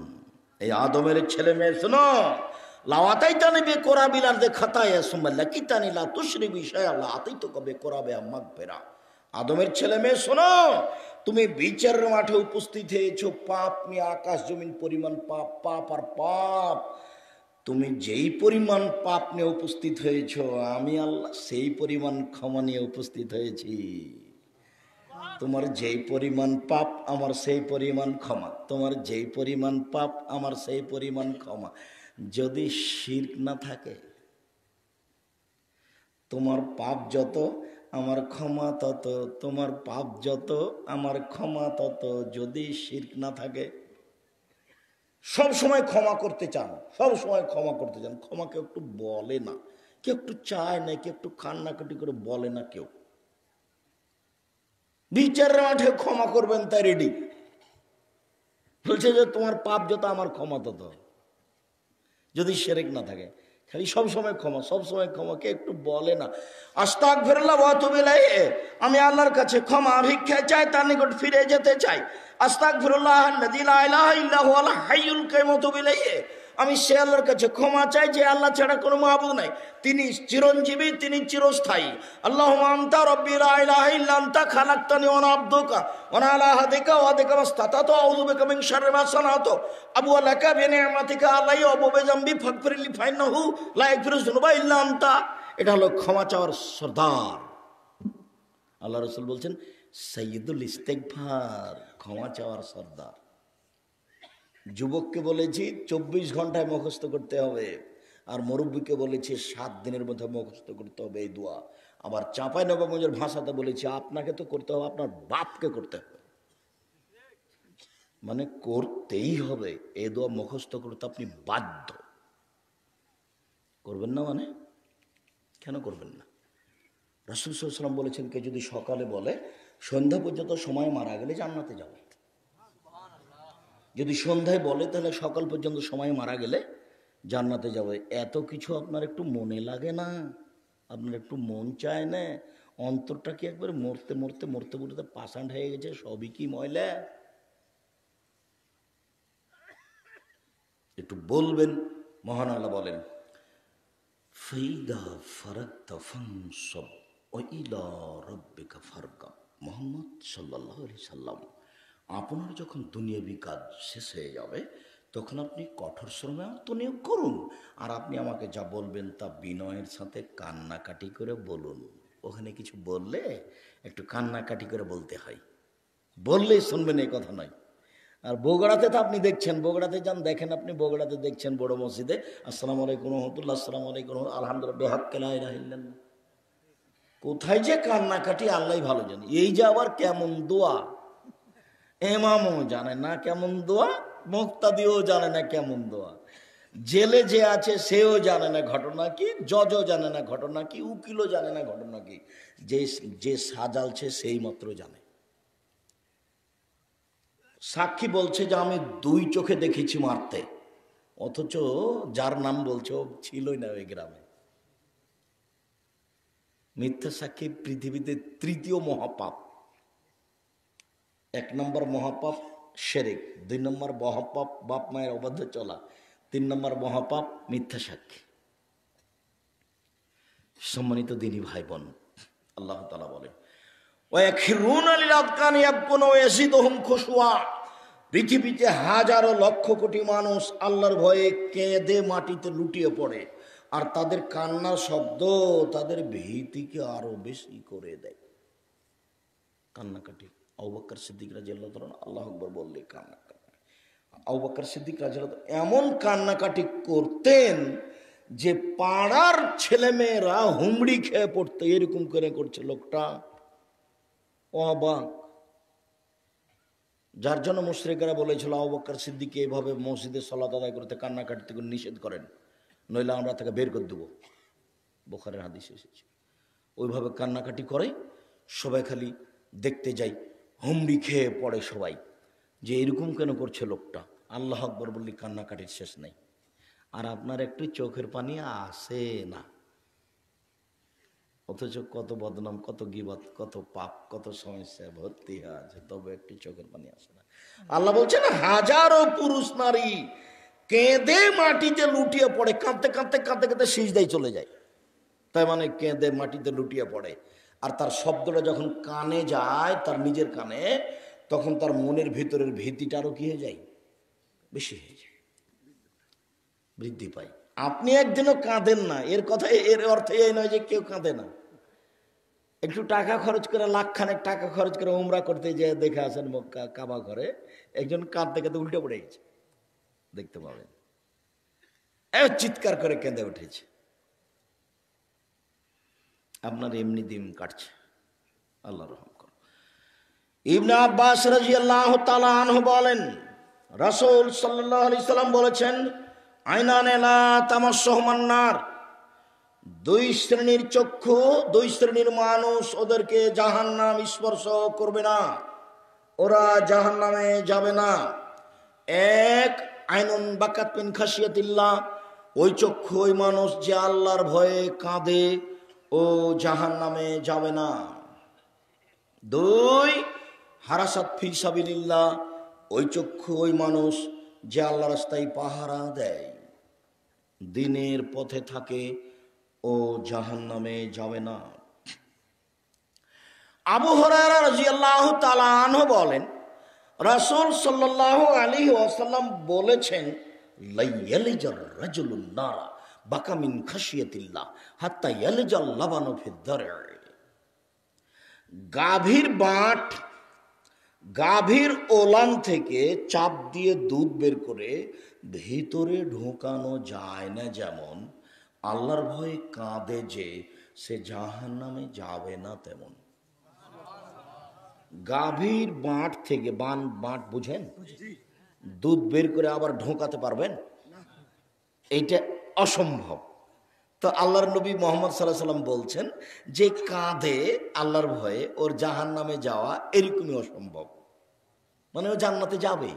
এই আদমের ছেলে মেয়ে শোনো লাওয়াতাই টানে বে কোরা বিলার দে খাতায় সোমা লাকি টানি লা তুশ্রী বিষয় আল্লাহ আতেই তো কবে কোরাবে আমাক বেরা আদমের ছেলে মেয়ে শোনো তুমি বিচার মাঠে উপস্থিত হয়েছো পাপ নিয়ে আকাশ জমিন পরিমাণ পাপ পাপ আর পাপ তুমি যেই পরিমাণ পাপ নিয়ে উপস্থিত হয়েছ আমি আল্লাহ সেই পরিমাণ ক্ষমা নিয়ে উপস্থিত হয়েছি তোমার যেই পরিমাণ পাপ আমার সেই পরিমাণ ক্ষমা তোমার যেই পরিমাণ পাপ আমার সেই পরিমাণ ক্ষমা যদি শির্ক না থাকে তোমার পাপ যত আমার ক্ষমা তত তোমার পাপ যত আমার ক্ষমা তত যদি শির্ক না থাকে সব সময় ক্ষমা করতে চান সব সময় ক্ষমা করতে চান ক্ষমা কেউ একটু বলে না কেউ একটু চায় না কেউ একটু কান্নাকাটি করে বলে না কেউ বিচারের মাঠে ক্ষমা করবেন তাই রেডি বলছে যে তোমার পাপ যত আমার ক্ষমা তত যদি সেরেক না থাকে খালি সবসময় ক্ষমা সবসময় কে একটু বলে না আস্তাক ফেরলা ওয়াতুবিলাই আমি আল্লাহর কাছে ক্ষমা ভিক্ষা চাই তার নিকট ফিরে যেতে চাই আস্তাক ফিরুল্লাহ নদীলা ইল্লাহ হাইউল বিলাইয়ে আমি সে আল্লাহর কাছে ক্ষমা চাই যে আল্লাহ ছাড়া কোনো মাহবুব নাই তিনি চিরঞ্জীবী তিনি চিরস্থায়ী আল্লাহ আন্তা রব্বির আল্লাহ খালাক্তানি অনাব্দকা অনালাহাদিকা ওয়াদিকা মাস্তাতা তো আউযুবিকা মিন শাররি মা সানাতু আবু আলাকা বেনে আল্লাহ বিনিআমাতিকা আলাই অববেজাম্বি ফাগফিরলি ফাইন্নাহু লা ইয়াগফিরু যুনুবা ইল্লা আনতা এটা হলো ক্ষমা চাওয়ার সর্দার আল্লাহ রসুল বলছেন সৈয়দুল ইস্তেকভার ক্ষমা চাওয়ার সর্দার যুবককে বলেছি চব্বিশ ঘন্টায় মুখস্থ করতে হবে আর মুরব্বীকে বলেছি সাত দিনের মধ্যে মুখস্থ করতে হবে এই দোয়া আবার চাঁপাই নবাবগঞ্জের ভাষাতে বলেছি আপনাকে তো করতে হবে আপনার বাপকে করতে হবে মানে করতেই হবে এ দোয়া মুখস্থ করতে আপনি বাধ্য করবেন না মানে কেন করবেন না রসুল সাল্লাম বলেছেন কে যদি সকালে বলে সন্ধ্যা পর্যন্ত সময় মারা গেলে জান্নাতে যাবে যদি সন্ধ্যায় বলে তাহলে সকাল পর্যন্ত সময় মারা গেলে জান্নাতে যাবে এত কিছু আপনার একটু মনে লাগে না আপনার একটু মন চায় না অন্তরটা কি একবার মরতে মরতে মরতে মরতে পাষাণ্ড হয়ে গেছে সবই কি ময়লা একটু বলবেন মহান আল্লাহ বলেন ফেইদা ফারাক্তা ফাংসব ওইলা রব্বিকা ফারকা মোহাম্মদ সাল্লাহ সাল্লাম আপনার যখন দুনিয়াবি কাজ শেষ হয়ে যাবে তখন আপনি কঠোর শ্রমে নিয়োগ করুন আর আপনি আমাকে যা বলবেন তা বিনয়ের সাথে কান্নাকাটি করে বলুন ওখানে কিছু বললে একটু কান্নাকাটি করে বলতে হয় বললেই শুনবেন এই কথা নয় আর বগড়াতে তো আপনি দেখছেন বগড়াতে যান দেখেন আপনি বগড়াতে দেখছেন বড় মসজিদে আসসালামু আলাইকুম রহমতুল্লাহ আসসালামু আলাইকুম আলহামদুলিল্লাহ রাহিলেন কোথায় যে কান্নাকাটি আল্লাহ ভালো জানি এই যে আবার কেমন দোয়া এমামও জানে না কেমন দোয়া মোক্তাদিও জানে না কেমন দোয়া জেলে যে আছে সেও জানে না ঘটনা কি জজও জানে না ঘটনা কি উকিলও জানে না ঘটনা কি যে যে সাজালছে সেই মাত্র জানে সাক্ষী বলছে যে আমি দুই চোখে দেখেছি মারতে অথচ যার নাম বলছে ও ছিলই না ওই গ্রামে মিথ্যা সাক্ষী পৃথিবীতে তৃতীয় মহাপাপ এক নম্বর মহাপাপ শেরিক দুই নম্বর মহাপাপ বাপ মায়ের অবাধ্য চলা তিন নম্বর মহাপাপ মিথ্যা সাক্ষী সম্মানিত দিনী ভাই বোন আল্লাহ তালা বলেন পৃথিবীতে হাজারো লক্ষ কোটি মানুষ আল্লাহর ভয়ে কেঁদে মাটিতে লুটিয়ে পড়ে আর তাদের কান্নার শব্দ তাদের ভীতিকে আরো বেশি করে দেয় কান্নাকাটি আউবাক্কর সিদ্দিক রাজিয়াল্লাহ ধরুন আল্লাহ আকবর বললে কান্না আউবাক্কর সিদ্দিক রাজিয়াল্লাহ এমন কান্নাকাটি করতেন যে পাড়ার ছেলেমেয়েরা হুমড়ি খেয়ে পড়তে এরকম করে করছে লোকটা অবাক যার জন্য মুশ্রিকেরা বলেছিল আবাক্কর সিদ্দিক এভাবে মসজিদে সলাত আদায় করতে কান্নাকাটি থেকে নিষেধ করেন নইলে আমরা তাকে বের করে দেবো বোখারের হাদিস এসেছে ওইভাবে কান্নাকাটি করে সবাই খালি দেখতে যাই হুমড়ি খেয়ে পড়ে সবাই যে এরকম কেন করছে লোকটা আল্লাহ আকবর বললি কান্নাকাটির শেষ নাই আর আপনার একটু চোখের পানি আসে না অথচ কত বদনাম কত গিবত কত পাপ কত সমস্যা ভর্তি আছে তবে একটু চোখের পানি আসে না আল্লাহ বলছেন হাজারো পুরুষ নারী কেঁদে মাটিতে লুটিয়ে পড়ে কাঁদতে কাঁদতে কাঁদতে কাঁদতে দেয় চলে যায় তাই মানে কেঁদে মাটিতে লুটিয়ে পড়ে আর তার শব্দটা যখন কানে যায় তার নিজের কানে তখন তার মনের ভেতরের ভীতিটা আরও কি হয়ে যায় বেশি হয়ে যায় বৃদ্ধি পায় আপনি একদিনও কাঁদেন না এর কথা এর অর্থ এই নয় যে কেউ কাঁদে না একটু টাকা খরচ করে লাখখানেক টাকা খরচ করে উমরা করতে যে দেখে আসেন মক্কা কাবা ঘরে একজন কাঁদতে কাঁদতে উল্টে পড়ে গেছে দেখতে পাবেন চিৎকার করে কেঁদে উঠেছে আপনার এমনি দিন কাটছে আল্লাহ রহম করো ইবনা আব্বাস রাজি আল্লাহ তালাহ বলেন রাসুল সাল্লাহ আলি সাল্লাম বলেছেন আইনানেলা তামাসহমান্নার দুই শ্রেণীর চক্ষু দুই শ্রেণীর মানুষ ওদেরকে জাহান নাম স্পর্শ করবে না ওরা জাহান নামে যাবে না এক আইনুন বাকাত পিন খাসিয়াতিল্লা ওই চক্ষু ওই মানুষ যে আল্লাহর ভয়ে কাঁদে ও জাহান নামে যাবে না দুই হারাসাত ফি সাবিল্লা ওই চক্ষু ওই মানুষ যে আল্লাহ রাস্তায় পাহারা দেয় দিনের পথে থাকে ও জাহান নামে যাবে না আবু হরাহ বলেন রাসুল সাল্লাহ আলী ওয়াসাল্লাম বলেছেন যার রাজুল নারা বাকামিন খাসিয়াতিল্লা হাত্তা ইয়ালেজাল লাবানো ফেদ্দারে গাভীর বাঁট গাভীর ওলান থেকে চাপ দিয়ে দুধ বের করে ভিতরে ঢোকানো যায় না যেমন আল্লাহর ভয়ে কাঁদে যে সে জাহান নামে যাবে না তেমন গাভীর বাঁট থেকে বান বাঁট বুঝেন দুধ বের করে আবার ঢোকাতে পারবেন এটা অসম্ভব তো আল্লাহর নবী মোহাম্মদ সাল্লাহ সাল্লাম বলছেন যে কাঁধে আল্লাহর ভয়ে ওর জাহান নামে যাওয়া এরকমই অসম্ভব মানে ও জান্নাতে যাবেই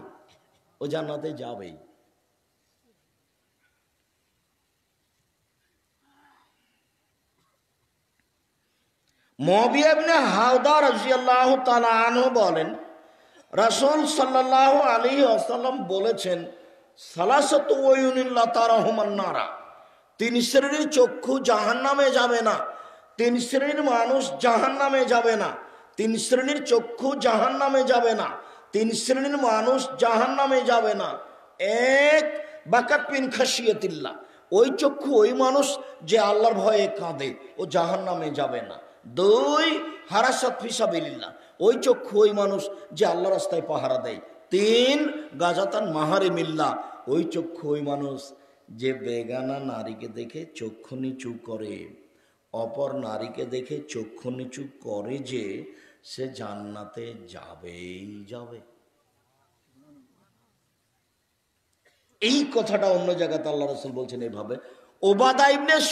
ও জান্নাতে যাবেই বলেন রাসুল সাল্লাহ আলী আসাল্লাম বলেছেন সালাসত ওয়ুনিল্লা তারা নারা তিন শ্রেণীর চক্ষু জাহান নামে যাবে না তিন শ্রেণীর মানুষ জাহান নামে যাবে না তিন শ্রেণীর চক্ষু জাহান নামে যাবে না তিন শ্রেণীর মানুষ জাহান নামে যাবে না এক বাকাত পিন খাসিয়তিল্লা ওই চক্ষু ওই মানুষ যে আল্লাহর ভয়ে কাঁদে ও জাহান নামে যাবে না দুই হারাসাত ফিসাবিল্লা ওই চক্ষু ওই মানুষ যে আল্লাহ রাস্তায় পাহারা দেয় তিন গাজাতান মাহারে মিল্লা ওই চক্ষু ওই মানুষ যে বেগানা নারীকে দেখে চক্ষু নিচু করে অপর নারীকে দেখে চক্ষু নিচু করে যে সে জান্নাতে যাবেই যাবে এই কথাটা অন্য জায়গাতে আল্লাহ রসুল বলছেন এভাবে ওবাদা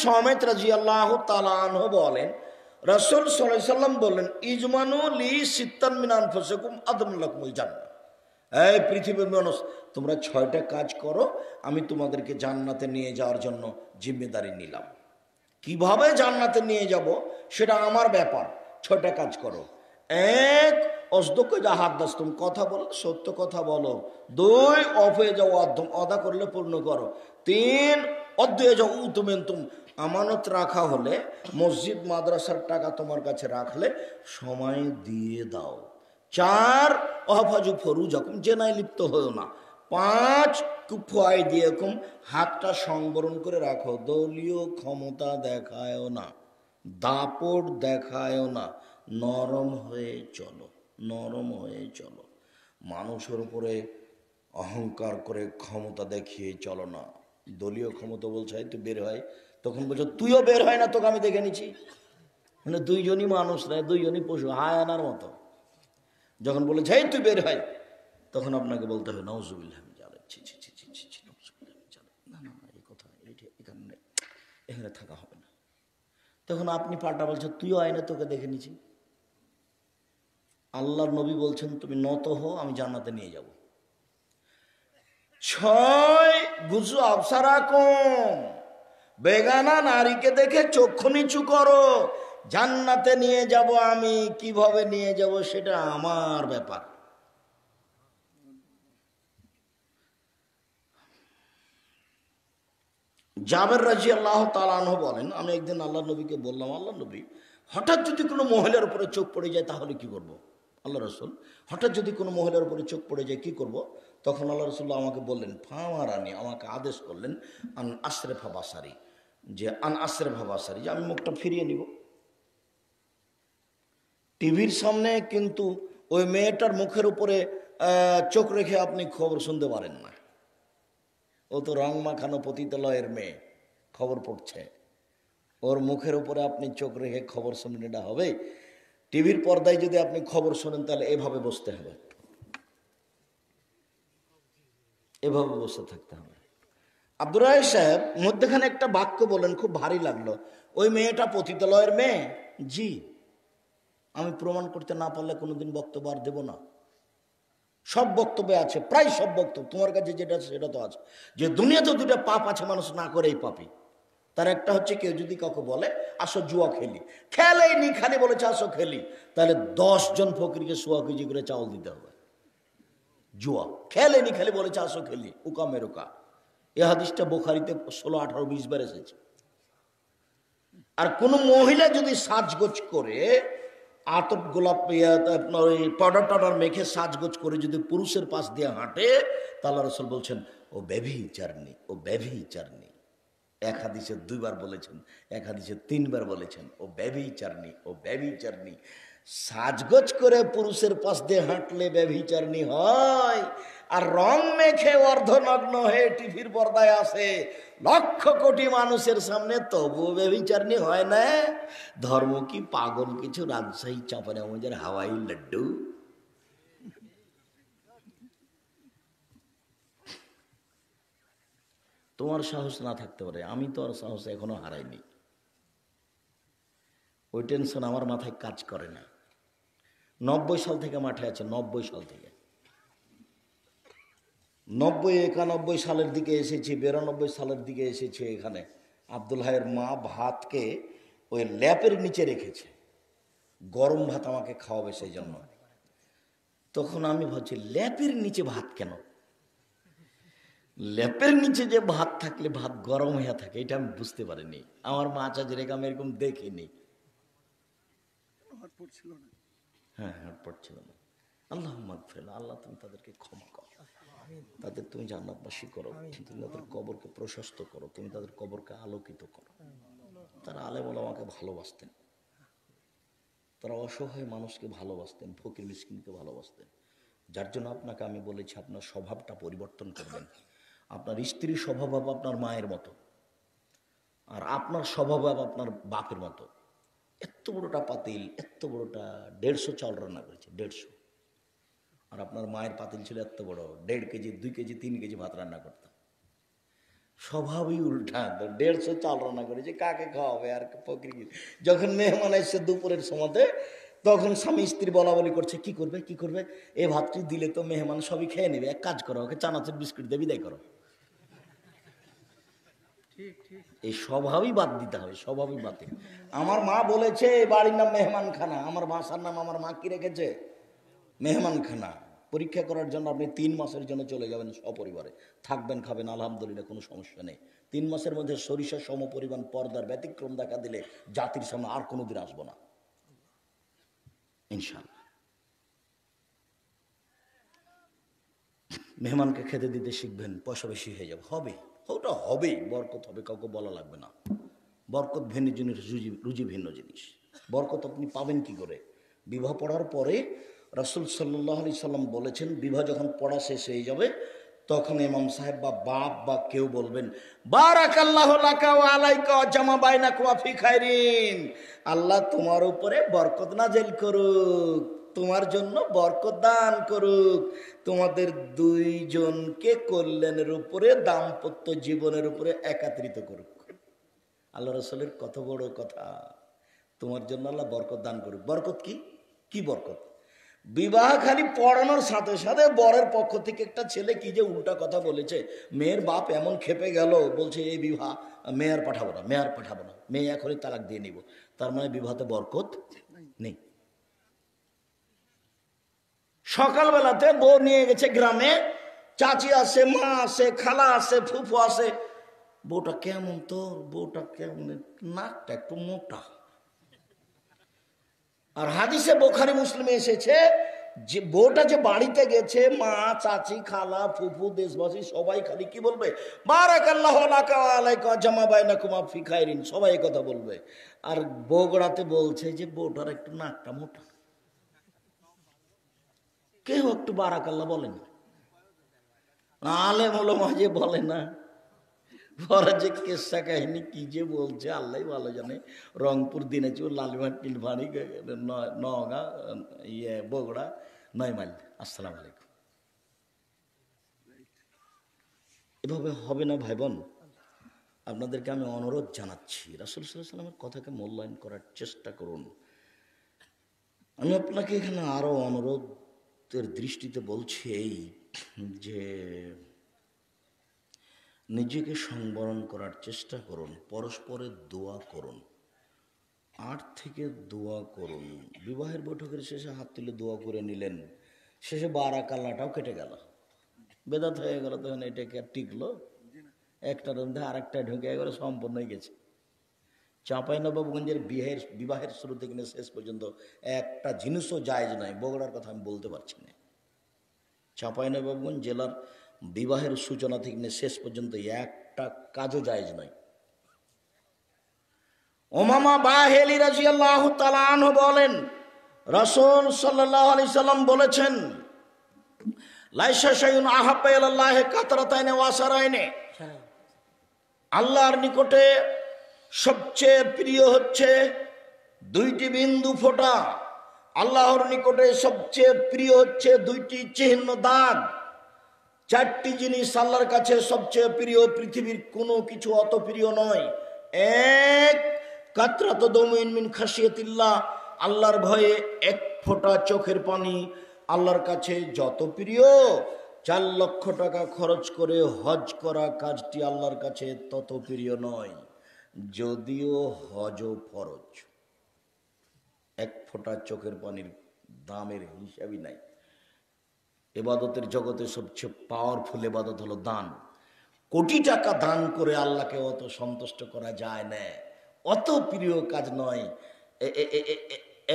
সমেত রাজি আল্লাহ তালাহ বলেন রসুল সাল্লাম বললেন ইজমানু লি সিত্তান মিনান ফসকুম আদমুল্লাকুল জান্নাত এই পৃথিবীর মানুষ তোমরা ছয়টা কাজ করো আমি তোমাদেরকে জান্নাতে নিয়ে যাওয়ার জন্য জিম্মেদারি নিলাম কিভাবে জান্নাতে নিয়ে যাব সেটা আমার ব্যাপার ছয়টা কাজ করো এক অসদক্য যা হাত দাস্তম কথা বলো সত্য কথা বলো দুই অফ হয়ে যাও অধ্যম অদা করলে পূর্ণ করো তিন অধ্যয়ে যাও তুম আমানত রাখা হলে মসজিদ মাদ্রাসার টাকা তোমার কাছে রাখলে সময় দিয়ে দাও চার অহফাজু ফরু যখন জেনায় লিপ্ত হয়েও না পাঁচ কুফুয়াই দিয়ে কম হাতটা সংবরণ করে রাখো দলীয় ক্ষমতা দেখায়ও না দাপট দেখায়ও না নরম হয়ে চলো নরম হয়ে চলো মানুষের উপরে অহংকার করে ক্ষমতা দেখিয়ে চলো না দলীয় ক্ষমতা বলছে তো বের হয় তখন বলছো তুইও বের হয় না তোকে আমি দেখে নিছি মানে দুইজনই মানুষ নয় দুইজনই পশু হায়ানার মতো যখন বলে যাই তুই বের হয় তখন আপনাকে বলতে হবে নওজুবিল্লাহ আমি ছি ছি ছি ছি ছি ছি এই কথা এখানে এখানে থাকা হবে না তখন আপনি পাটা বলছেন তুইও আয়না তোকে দেখে নিছি আল্লাহর নবী বলছেন তুমি নত হো আমি জান্নাতে নিয়ে যাব ছয় গুজু আফসারা কম বেগানা নারীকে দেখে চক্ষু নিচু করো জান্নাতে নিয়ে যাব আমি কিভাবে নিয়ে যাব সেটা আমার ব্যাপার জাবের রাজি আল্লাহ তালানহ বলেন আমি একদিন আল্লাহ নবীকে বললাম আল্লাহ নবী হঠাৎ যদি কোনো মহিলার উপরে চোখ পড়ে যায় তাহলে কি করব। আল্লাহ রসুল হঠাৎ যদি কোনো মহিলার উপরে চোখ পড়ে যায় কি করব। তখন আল্লাহ রসুল্লাহ আমাকে বললেন ফাঁমা রানী আমাকে আদেশ করলেন আন আশ্রেফা বাসারি যে আন আশ্রেফা বাসারি যে আমি মুখটা ফিরিয়ে নিব টিভির সামনে কিন্তু ওই মেয়েটার মুখের উপরে চোখ রেখে আপনি খবর শুনতে পারেন না ও তো রং মাখানো পতিতালয়ের মেয়ে খবর পড়ছে ওর মুখের উপরে আপনি চোখ রেখে খবর শুনলেন এটা হবে টিভির পর্দায় যদি আপনি খবর শোনেন তাহলে এভাবে বসতে হবে এভাবে বসে থাকতে হবে আব্দুর রাহ সাহেব মধ্যেখানে একটা বাক্য বলেন খুব ভারী লাগলো ওই মেয়েটা পতিতালয়ের মেয়ে জি আমি প্রমাণ করতে না পারলে কোনোদিন বক্তব্য আর দেব না সব বক্তব্য আছে প্রায় সব বক্তব্য তোমার কাছে যেটা আছে সেটা তো আছে যে দুনিয়াতে দুটা পাপ আছে মানুষ না করে এই পাপি তার একটা হচ্ছে কেউ যদি কাউকে বলে আসো জুয়া খেলি খেলেই নি খালি বলেছে আসো খেলি তাহলে দশজন ফকিরকে শোয়া কেজি করে চাউল দিতে হবে জুয়া খেলে নি খালি বলেছে আসো খেলি উকা মেরোকা এ হাদিসটা বোখারিতে ষোলো আঠারো বিশ বার এসেছে আর কোনো মহিলা যদি সাজগোজ করে আতট গোলাপ আপনার ওই পাউডার টাউডার মেখে সাজগোজ করে যদি পুরুষের পাশ দিয়ে হাঁটে তাহলে রসল বলছেন ও ব্যভি চারনি ও ব্যাভি চারনি এক হাদিসে দুইবার বলেছেন এক হাদিসে তিনবার বলেছেন ও ব্যভি চারনি ও ব্যভি চারনি সাজগোজ করে পুরুষের পাশ দিয়ে হাঁটলে ব্যভিচারণী হয় আর রং মেখে অর্ধনগ্ন হয়ে টিভির পর্দায় আসে লক্ষ কোটি মানুষের সামনে তবু বেবিচারণী হয় না ধর্ম কি পাগল কিছু রাজশাহী চাপানে আমাদের হাওয়াই লাড্ডু তোমার সাহস না থাকতে পারে আমি তো আর সাহস এখনো হারাইনি ওই টেনশন আমার মাথায় কাজ করে না নব্বই সাল থেকে মাঠে আছে নব্বই সাল থেকে নব্বই একানব্বই সালের দিকে এসেছি বিরানব্বই সালের দিকে এসেছি এখানে আব্দুল হায়ের মা ভাতকে ওই ল্যাপের নিচে রেখেছে গরম ভাত আমাকে খাওয়াবে সেই জন্য তখন আমি ভাবছি ল্যাপের নিচে ভাত কেন ল্যাপের নিচে যে ভাত থাকলে ভাত গরম হয়ে থাকে এটা আমি বুঝতে পারিনি আমার মা চাচি রেখে আমি এরকম দেখিনি হ্যাঁ হাট পড়ছিল না আল্লাহ আল্লাহ তুমি তাদেরকে ক্ষমা করো তাদের তুমি জান্নাতবাসী করো তুমি তাদের কবরকে প্রশস্ত করো তুমি তাদের কবরকে আলোকিত করো তারা আলে বলে আমাকে ভালোবাসতেন তারা অসহায় মানুষকে ভালোবাসতেন ফকির মিসকিনকে ভালোবাসতেন যার জন্য আপনাকে আমি বলেছি আপনার স্বভাবটা পরিবর্তন করবেন আপনার স্ত্রীর স্বভাব হবে আপনার মায়ের মতো আর আপনার স্বভাব হবে আপনার বাপের মতো এত বড়টা পাতিল এত বড়টা দেড়শো চাল রান্না করেছে দেড়শো আর আপনার মায়ের পাতিল ছিল এত বড় দেড় কেজি দুই কেজি তিন কেজি ভাত রান্না করতাম স্বভাবই উল্টা দেড়শো চাল রান্না করেছে কাকে খাওয়াবে আর প্রকৃতি যখন মেহমান এসছে দুপুরের সময়তে তখন স্বামী স্ত্রী বলা বলি করছে কি করবে কি করবে এ ভাতটি দিলে তো মেহমান সবই খেয়ে নেবে এক কাজ করো ওকে চানাচুর বিস্কুট দিয়ে বিদায় করো এই স্বভাবই বাদ দিতে হবে স্বভাবই বাদে আমার মা বলেছে বাড়ির নাম মেহমানখানা আমার বাসার নাম আমার মা কি রেখেছে মেহমানখানা পরীক্ষা করার জন্য আপনি তিন মাসের জন্য চলে যাবেন সপরিবারে থাকবেন খাবেন আলহামদুলিল্লাহ কোনো সমস্যা নেই তিন মাসের মধ্যে সরিষা সম পরিমাণ পর্দার ব্যতিক্রম দেখা দিলে জাতির সামনে আর কোনো দিন আসবো না ইনশাল মেহমানকে খেতে দিতে শিখবেন পয়সা বেশি হয়ে যাবে হবে ওটা হবে বরকত হবে কাউকে বলা লাগবে না বরকত ভিন্ন জিনিস রুজি ভিন্ন জিনিস বরকত আপনি পাবেন কি করে বিবাহ পড়ার পরে রসুল সাল্লাহ আলি সাল্লাম বলেছেন বিবাহ যখন পড়া শেষ হয়ে যাবে তখন ইমাম সাহেব বা বাপ বা কেউ বলবেন জামা আল্লাহ তোমার উপরে বরকত নাজেল করুক তোমার জন্য বরকত দান করুক তোমাদের দুইজনকে কল্যাণের উপরে দাম্পত্য জীবনের উপরে একাত্রিত করুক আল্লাহ রসলের কত বড় কথা তোমার জন্য আল্লাহ বরকত দান করুক বরকত কি কি বরকত বিবাহ খালি পড়ানোর সাথে সাথে বরের পক্ষ থেকে একটা ছেলে কি যে উল্টা কথা বলেছে মেয়ের বাপ এমন খেপে গেল বলছে এই বিবাহ মেয়ার পাঠাবো না মেয়ার পাঠাবো না মেয়ে এখনই তালাক দিয়ে নিব তার মানে বিবাহতে বরকত নেই সকালবেলাতে বউ নিয়ে গেছে গ্রামে চাচি আসে মা আসে খালা আসে ফুফু আসে বউটা কেমন তোর বউটা কেমন নাকটা একটু মোটা আর হাদিসে বোখারি মুসলিমে এসেছে যে বউটা যে বাড়িতে গেছে মা চাচি খালা ফুফু দেশবাসী সবাই খালি কি বলবে সবাই কথা বলবে আর বগড়াতে বলছে যে বউটার একটু নাকটা মোটা কেউ একটু বারাকাল্লা বলে না আলেম মা যে বলে না ওরা যে কেসা কাহিনী কী যে বলছে আল্লাহ ভালো জানে রংপুর দিনাজপুর লালিমাট পিলভানি নগা ইয়ে নয় নয়মাইল আসসালাম আলাইকুম এভাবে হবে না ভাই বোন আপনাদেরকে আমি অনুরোধ জানাচ্ছি রাসুল সাল্লাহ সাল্লামের কথাকে মূল্যায়ন করার চেষ্টা করুন আমি আপনাকে এখানে আরও অনুরোধের দৃষ্টিতে বলছি এই যে নিজেকে সংবরণ করার চেষ্টা করুন পরস্পরের দোয়া করুন আট থেকে দোয়া করুন বিবাহের বৈঠকের শেষে হাত তুলে দোয়া করে নিলেন শেষে বারা কাল্লাটাও কেটে গেল বেদাত হয়ে গেল তখন এটাকে আর টিকলো একটার মধ্যে আর একটা ঢুকে সম্পন্ন হয়ে গেছে চাঁপাইনবাবগঞ্জের বিয়ের বিবাহের শুরু থেকে শেষ পর্যন্ত একটা জিনিসও জায়জ নাই বগড়ার কথা আমি বলতে পারছি না চাঁপাইনবাবগঞ্জ জেলার বিবাহের সূচনা থেকে শেষ পর্যন্ত একটা কাজও জায়জ নয় ওমামা বাহেলি রাজি আল্লাহ তালান বলেন রসুল সাল্লাহ আলি সাল্লাম বলেছেন লাইসাশায়ুন আহাপাই আল্লাহ কাতরাতাইনে ওয়াসারাইনে আল্লাহর নিকটে সবচেয়ে প্রিয় হচ্ছে দুইটি বিন্দু ফোটা আল্লাহর নিকটে সবচেয়ে প্রিয় হচ্ছে দুইটি চিহ্ন দাগ চারটি জিনিস আল্লাহর কাছে সবচেয়ে প্রিয় পৃথিবীর কোনো কিছু অত প্রিয় নয় এক কাতরাত দমিন মিন খাসিয়াতিল্লাহ আল্লাহর ভয়ে এক ফোঁটা চোখের পানি আল্লাহর কাছে যত প্রিয় চার লক্ষ টাকা খরচ করে হজ করা কাজটি আল্লাহর কাছে তত প্রিয় নয় যদিও হজ ফরজ এক ফোঁটা চোখের পানির দামের হিসাবই নাই এবাদতের জগতে সবচেয়ে পাওয়ারফুল এবাদত হলো দান কোটি টাকা দান করে আল্লাহকে অত সন্তুষ্ট করা যায় না অত প্রিয় কাজ নয়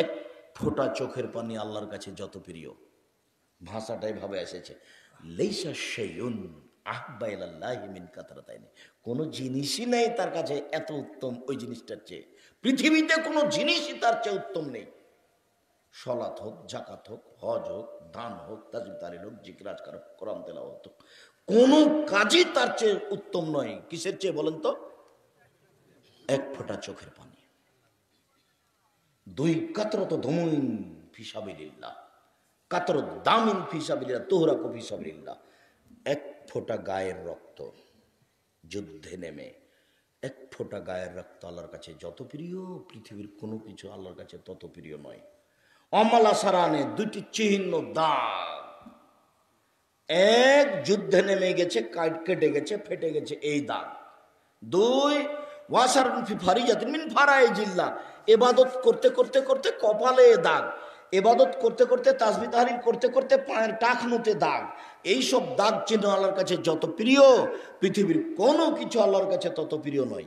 এক ফোটা চোখের পানি আল্লাহর কাছে যত প্রিয় ভাষাটাই ভাবে এসেছে লেইসা সেইন আহবাইলাল্লাহিমিন কাতারা তাই নেই কোনো জিনিসই নেই তার কাছে এত উত্তম ওই জিনিসটার চেয়ে পৃথিবীতে কোনো জিনিসই তার চেয়ে উত্তম নেই সলাত হোক জাকাত হোক হজ হোক দান হোক তাজিম তালিল হোক জিকরাজ কোরআন তেলা হতো কোনো কাজই তার চেয়ে উত্তম নয় কিসের চেয়ে বলেন তো এক ফোঁটা চোখের পানি দুই কাতরত ধমইন ফিসাবিল্লা কাতর দামিন ফিসাবিল্লা তোহরা কো ফিসাবিল্লা এক ফোঁটা গায়ের রক্ত যুদ্ধে নেমে এক ফোঁটা গায়ের রক্ত আল্লাহর কাছে যত প্রিয় পৃথিবীর কোনো কিছু আল্লাহর কাছে তত প্রিয় নয় অমলা সারানে দুটি চিহ্ন দাগ এক যুদ্ধে নেমে গেছে কেটে গেছে ফেটে গেছে এই দাগ দুই ওয়াসারফি ফারি জাতিন মিন ফারায় জিল্লা এবাদত করতে করতে করতে কপালে দাগ এবাদত করতে করতে তাজবি করতে করতে পায়ের টাকনুতে দাগ এই সব দাগ চিহ্ন আল্লাহর কাছে যত প্রিয় পৃথিবীর কোনো কিছু আল্লাহর কাছে তত প্রিয় নয়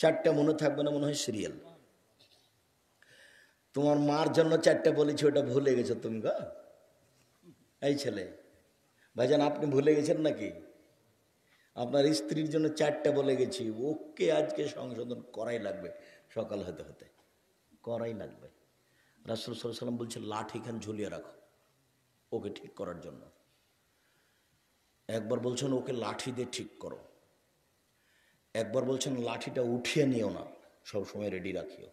চারটা মনে থাকবে না মনে হয় সিরিয়াল তোমার মার জন্য চারটে বলেছি ওটা ভুলে গেছো তুমি গা এই ছেলে ভাইজান আপনি ভুলে গেছেন নাকি আপনার স্ত্রীর জন্য চারটে বলে গেছি ওকে আজকে সংশোধন করাই লাগবে সকাল হতে হতে করাই লাগবে রাসুল সাল্লাম বলছে লাঠিখান ঝুলিয়ে রাখো ওকে ঠিক করার জন্য একবার বলছেন ওকে লাঠি দিয়ে ঠিক করো একবার বলছেন লাঠিটা উঠিয়ে নিও না সবসময় রেডি রাখিও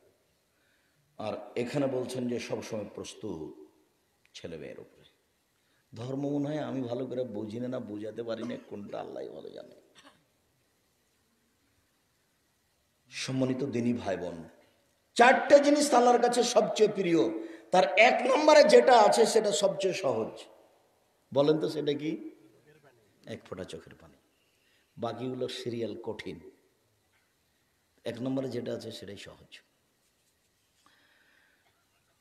আর এখানে বলছেন যে সবসময় প্রস্তুত ছেলে মেয়ের উপরে ধর্ম মনে হয় আমি ভালো করে বুঝি না বুঝাতে পারি না কোনটা আল্লাহ ভালো জানে সম্মানিত দিনী ভাই বোন চারটে জিনিস আল্লাহর কাছে সবচেয়ে প্রিয় তার এক নম্বরে যেটা আছে সেটা সবচেয়ে সহজ বলেন তো সেটা কি এক ফোঁটা চোখের পানি বাকিগুলো সিরিয়াল কঠিন এক নম্বরে যেটা আছে সেটাই সহজ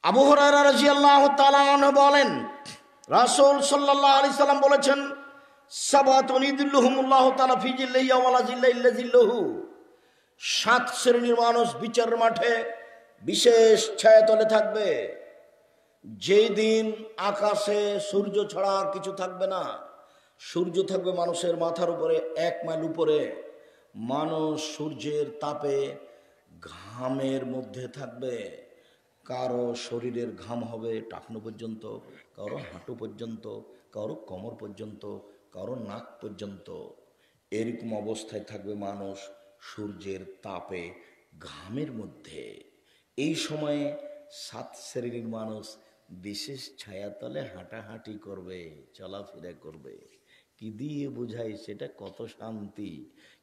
আবু হরারি আল্লাহ তালান বলেন রাসুল সাল্লাহ আলি সাল্লাম বলেছেন সাবাতুল্লাহ তালা ফিজিল্লাহু সাত শ্রেণীর মানুষ বিচার মাঠে বিশেষ ছায়াতলে থাকবে যেই দিন আকাশে সূর্য ছাড়া আর কিছু থাকবে না সূর্য থাকবে মানুষের মাথার উপরে এক মাইল উপরে মানুষ সূর্যের তাপে ঘামের মধ্যে থাকবে কারো শরীরের ঘাম হবে টাকনো পর্যন্ত কারো হাঁটু পর্যন্ত কারো কোমর পর্যন্ত কারো নাক পর্যন্ত এরকম অবস্থায় থাকবে মানুষ সূর্যের তাপে ঘামের মধ্যে এই সময়ে সাত শ্রেণীর মানুষ বিশেষ ছায়াতলে হাঁটাহাঁটি করবে চলাফেরা করবে কি দিয়ে বোঝায় সেটা কত শান্তি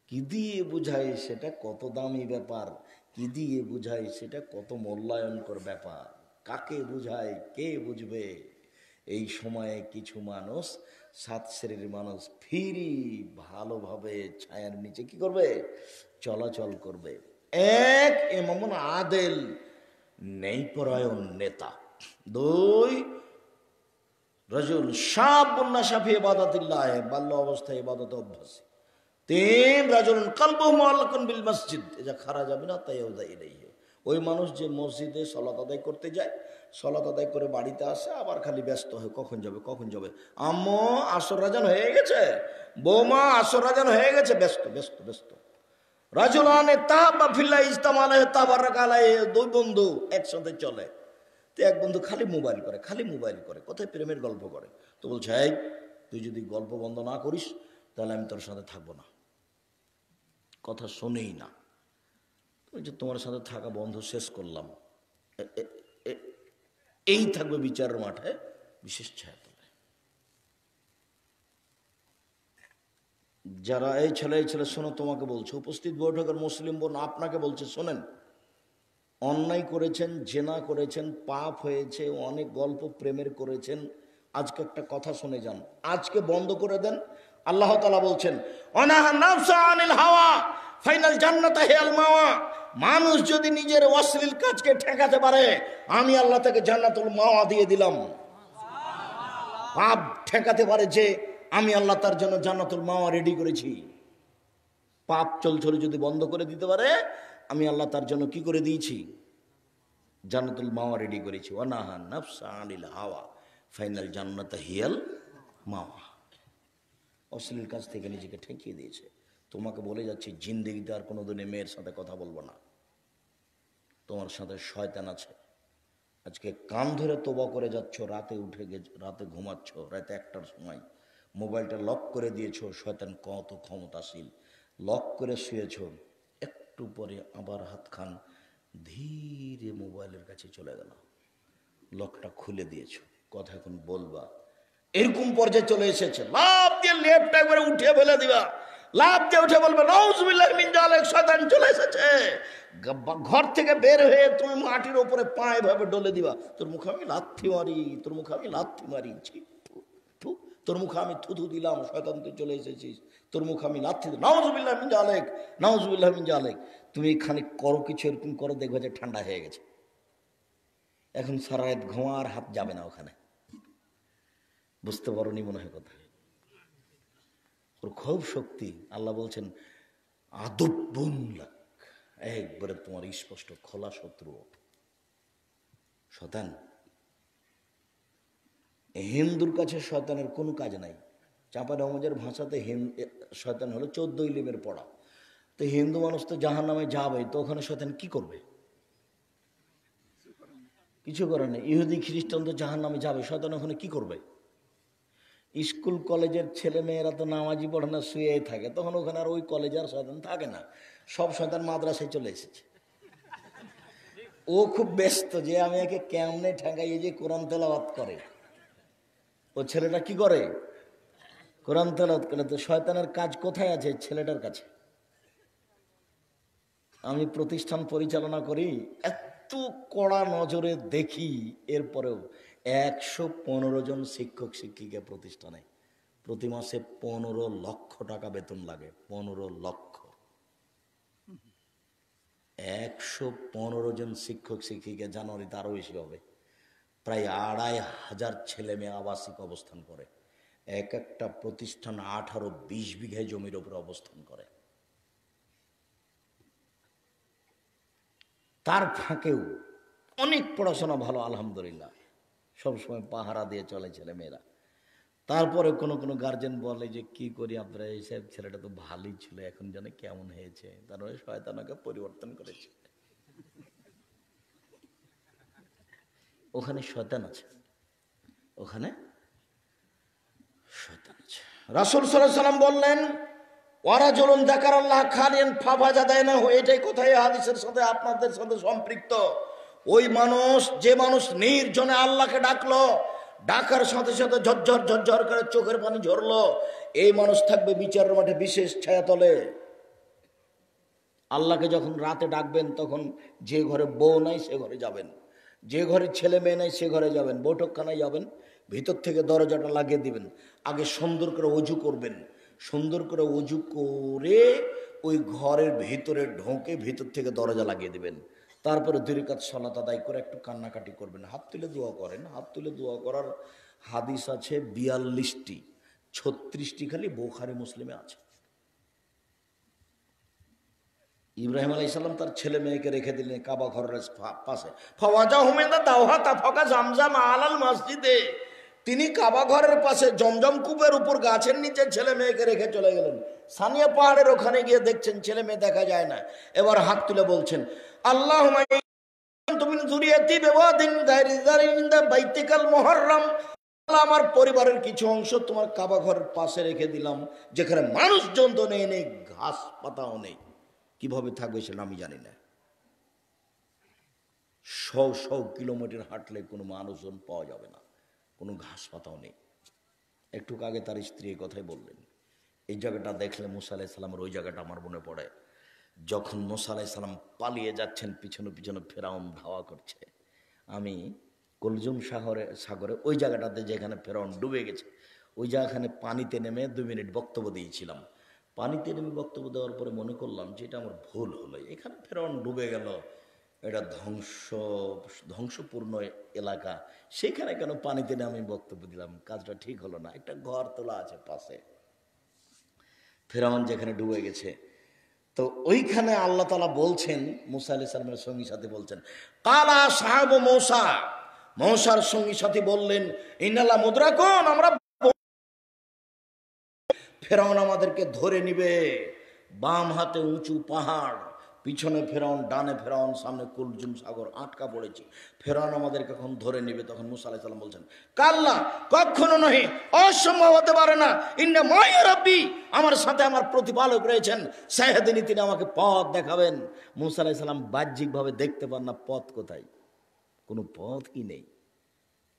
কি দিয়ে বোঝায় সেটা কত দামি ব্যাপার কি দিয়ে বুঝাই সেটা কত মূল্যায়নকর ব্যাপার কাকে বুঝায় কে বুঝবে এই সময়ে কিছু মানুষ সাত শ্রেণীর মানুষ ফিরি ভালোভাবে ছায়ার নিচে কি করবে চলাচল করবে এক এমন আদেল নেই পরায়ণ নেতা দুই রজুল সাবুল্লা সাফি এবাদাতিল্লাহ বাল্য অবস্থায় এবাদত অভ্যাসী বিল মসজিদ এটা খারা যাবে না তাই ওই মানুষ যে মসজিদে আদায় করতে যায় আদায় করে বাড়িতে আসে আবার খালি ব্যস্ত হয় কখন যাবে কখন যাবে আম্মু আসর রাজান হয়ে গেছে বৌমা আসর রাজান হয়ে গেছে ব্যস্ত ব্যস্ত ব্যস্ত রাজুলানে তা বা দুই বন্ধু একসাথে চলে এক বন্ধু খালি মোবাইল করে খালি মোবাইল করে কোথায় প্রেমের গল্প করে তো বলছে তুই যদি গল্প বন্ধ না করিস তাহলে আমি তোর সাথে থাকবো না কথা শোনেই না ওই যে তোমার সাথে থাকা বন্ধ শেষ করলাম এই থাকবে বিচার মাঠে বিশেষ ছায়াতলে যারা এই ছেলে এই ছেলে শোনো তোমাকে বলছে উপস্থিত বৈঠকের মুসলিম বোন আপনাকে বলছে শোনেন অন্যায় করেছেন জেনা করেছেন পাপ হয়েছে অনেক গল্প প্রেমের করেছেন আজকে একটা কথা শুনে যান আজকে বন্ধ করে দেন আল্লাহ তালা বলছেন হাওয়া ফাইনাল জান্নাতা মাওয়া মানুষ যদি নিজের অশ্লীল কাজকে ঠেকাতে পারে আমি আল্লাহ তাকে জান্নাতুল মাওয়া দিয়ে দিলাম পাপ ঠেকাতে পারে যে আমি আল্লাহ তার জন্য জান্নাতুল মাওয়া রেডি করেছি পাপ চলছল যদি বন্ধ করে দিতে পারে আমি আল্লাহ তার জন্য কি করে দিয়েছি জান্নাতুল মাওয়া রেডি করেছি অনাহা নফসা আনিল হাওয়া ফাইনাল জান্নাত হিয়াল মাওয়া অশ্লীল কাজ থেকে নিজেকে ঠেকিয়ে দিয়েছে তোমাকে বলে যাচ্ছি জিন্দিগিতে আর কোনো দিনে মেয়ের সাথে কথা বলবো না তোমার সাথে শয়তান আছে আজকে কান ধরে তোবা করে যাচ্ছ রাতে উঠে গে রাতে ঘুমাচ্ছ রাতে একটার সময় মোবাইলটা লক করে দিয়েছো শয়তান কত ক্ষমতাশীল লক করে শুয়েছ একটু পরে আবার হাত খান ধীরে মোবাইলের কাছে চলে গেল লকটা খুলে দিয়েছ কথা এখন বলবা এরকম পর্যায়ে চলে এসেছে লাভ দিয়ে লেপটা একবারে উঠে ফেলে দিবা লাভ দিয়ে উঠে বলবে শয়তান চলে এসেছে ঘর থেকে বের হয়ে তুমি মাটির ওপরে পা এভাবে ডলে দিবা তোর মুখে আমি লাথি মারি তোর মুখে আমি লাথি মারি তোর মুখে আমি থুথু দিলাম শয়তান তুই চলে এসেছিস তোর মুখে আমি লাথি নওয়াজবিল্লাহ মিন জালেক নওয়াজবিল্লাহ মিন জালেক তুমি এখানে করো কিছু এরকম করো দেখবে যে ঠান্ডা হয়ে গেছে এখন সারা রাত ঘুমার হাত যাবে না ওখানে বুঝতে পারি মনে হয় কথা ওর খুব শক্তি আল্লাহ বলছেন আদব একবারে তোমার স্পষ্ট খোলা শত্রু শতান হিন্দুর কাছে শয়তানের কোনো কাজ নাই চাপা রহমজের ভাষাতে শয়তান হলো চোদ্দ ইলিমের পড়া তো হিন্দু মানুষ তো জাহান নামে যাবে তো ওখানে শতান কি করবে কিছু করে না ইহুদি খ্রিস্টান তো জাহান নামে যাবে শতান ওখানে কি করবে স্কুল কলেজের ছেলে মেয়েরা তো নামাজি পড়ানা শুয়েই থাকে তখন ওখানে আর ওই কলেজে আর শয়তান থাকে না সব শয়তান মাদ্রাসায় চলে এসেছে ও খুব ব্যস্ত যে আমি একে কেমনে ঠেঙ্গাইয়ে যে কোরআন তেলাওয়াত করে ও ছেলেটা কি করে কোরআন তেলাওয়াত করে তো শয়তানের কাজ কোথায় আছে ছেলেটার কাছে আমি প্রতিষ্ঠান পরিচালনা করি এত কড়া নজরে দেখি এরপরেও একশো পনেরো জন শিক্ষক শিক্ষিকা প্রতিষ্ঠানে প্রতি মাসে পনেরো লক্ষ টাকা বেতন লাগে পনেরো লক্ষ একশো পনেরো জন শিক্ষক শিক্ষিকা জানুয়ারিতে আরও বেশি হবে প্রায় আড়াই হাজার ছেলে মেয়ে আবাসিক অবস্থান করে এক একটা প্রতিষ্ঠান আঠারো বিশ বিঘা জমির ওপরে অবস্থান করে তার ফাঁকেও অনেক পড়াশোনা ভালো আলহামদুলিল্লাহ সবসময় পাহারা দিয়ে চলে ছেলে মেয়েরা তারপরে কোনো কোনো গার্জেন বলে যে কি করি আপনারা এই সাহেব ছেলেটা তো ভালোই ছিল এখন যেন কেমন হয়েছে তারপরে মানে শয়তানাকে পরিবর্তন করেছে ওখানে শয়তান আছে ওখানে শয়তান আছে রাসুল সাল্লাম বললেন ওরা চলুন দেখার আল্লাহ খালিয়েন ফাফা দেয় না এটাই কোথায় হাদিসের সাথে আপনাদের সাথে সম্পৃক্ত ওই মানুষ যে মানুষ নির্জনে আল্লাহকে ডাকলো ডাকার সাথে সাথে ঝরঝর ঝরঝর করে চোখের পানি ঝরলো এই মানুষ থাকবে বিচারের মাঠে বিশেষ ছায়াতলে আল্লাহকে যখন রাতে ডাকবেন তখন যে ঘরে বউ নাই সে ঘরে যাবেন যে ঘরে ছেলে মেয়ে নাই সে ঘরে যাবেন বৈঠকখানায় যাবেন ভিতর থেকে দরজাটা লাগিয়ে দিবেন আগে সুন্দর করে অজু করবেন সুন্দর করে অজু করে ওই ঘরের ভিতরে ঢোকে ভিতর থেকে দরজা লাগিয়ে দিবেন তারপরে দুই কাজ সলাত আদায় করে একটু কান্নাকাটি করবেন হাত তুলে দোয়া করেন হাত তুলে দোয়া করার হাদিস আছে বিয়াল্লিশটি ছত্রিশটি খালি বোখারি মুসলিমে আছে ইব্রাহিম আলাই সাল্লাম তার ছেলে মেয়েকে রেখে দিলেন কাবা ঘরের পাশে ফওয়াজা হুমেন্দা দাওহা তাফাকা জামজাম আলাল মসজিদে তিনি কাবা ঘরের পাশে জমজম কূপের উপর গাছের নিচে ছেলে মেয়েকে রেখে চলে গেলেন সানিয়া পাহাড়ের ওখানে গিয়ে দেখছেন ছেলে মেয়ে দেখা যায় না এবার হাত তুলে বলছেন আল্লাহ তুমি আমার পরিবারের কিছু অংশ তোমার কাবা ঘরের পাশে রেখে দিলাম যেখানে মানুষজন তো নেই নেই ঘাস পাতাও নেই কিভাবে থাকবে সেটা আমি জানি না শো শো কিলোমিটার হাঁটলে কোনো মানুষজন পাওয়া যাবে না কোনো ঘাস পাতাও নেই একটু আগে তার স্ত্রী কথাই বললেন এই জায়গাটা দেখলে মুসা আলাইসাল্লামের ওই জায়গাটা আমার মনে পড়ে যখন মোসা পালিয়ে যাচ্ছেন পিছনে পিছনে ফেরাউন ধাওয়া করছে আমি কলজুম সাগরে সাগরে ওই জায়গাটাতে যেখানে ফেরাউন ডুবে গেছে ওই জায়গাখানে পানিতে নেমে দু মিনিট বক্তব্য দিয়েছিলাম পানিতে নেমে বক্তব্য দেওয়ার পরে মনে করলাম যে এটা আমার ভুল হলো এখানে ফেরাউন ডুবে গেল এটা ধ্বংস ধ্বংসপূর্ণ এলাকা সেখানে কেন পানিতে নেমে আমি বক্তব্য দিলাম কাজটা ঠিক হলো না একটা ঘর তোলা আছে পাশে ফেরাউন যেখানে ডুবে গেছে তো ওইখানে আল্লাহ তালা বলছেন মুসা আলি সালামের সঙ্গী সাথে বলছেন কালা সাহাব মৌসা মৌসার সঙ্গী সাথে বললেন ইনাল্লা কোন আমরা ফেরাউন আমাদেরকে ধরে নিবে বাম হাতে উঁচু পাহাড় পিছনে ফেরাউন ডানে ফেরাউন সামনে কুলজুম সাগর আটকা পড়েছে ফেরাউন আমাদের কখন ধরে নেবে তখন মুসা আলাহিসাম বলছেন কাল্লা কখনো নহে অসম্ভব হতে পারে না ইন্ডা মায়ের রব্বি আমার সাথে আমার প্রতিপালক রয়েছেন সাহেদিনী তিনি আমাকে পথ দেখাবেন মুসা আলাহ সাল্লাম বাহ্যিকভাবে দেখতে পান না পথ কোথায় কোনো পথ কি নেই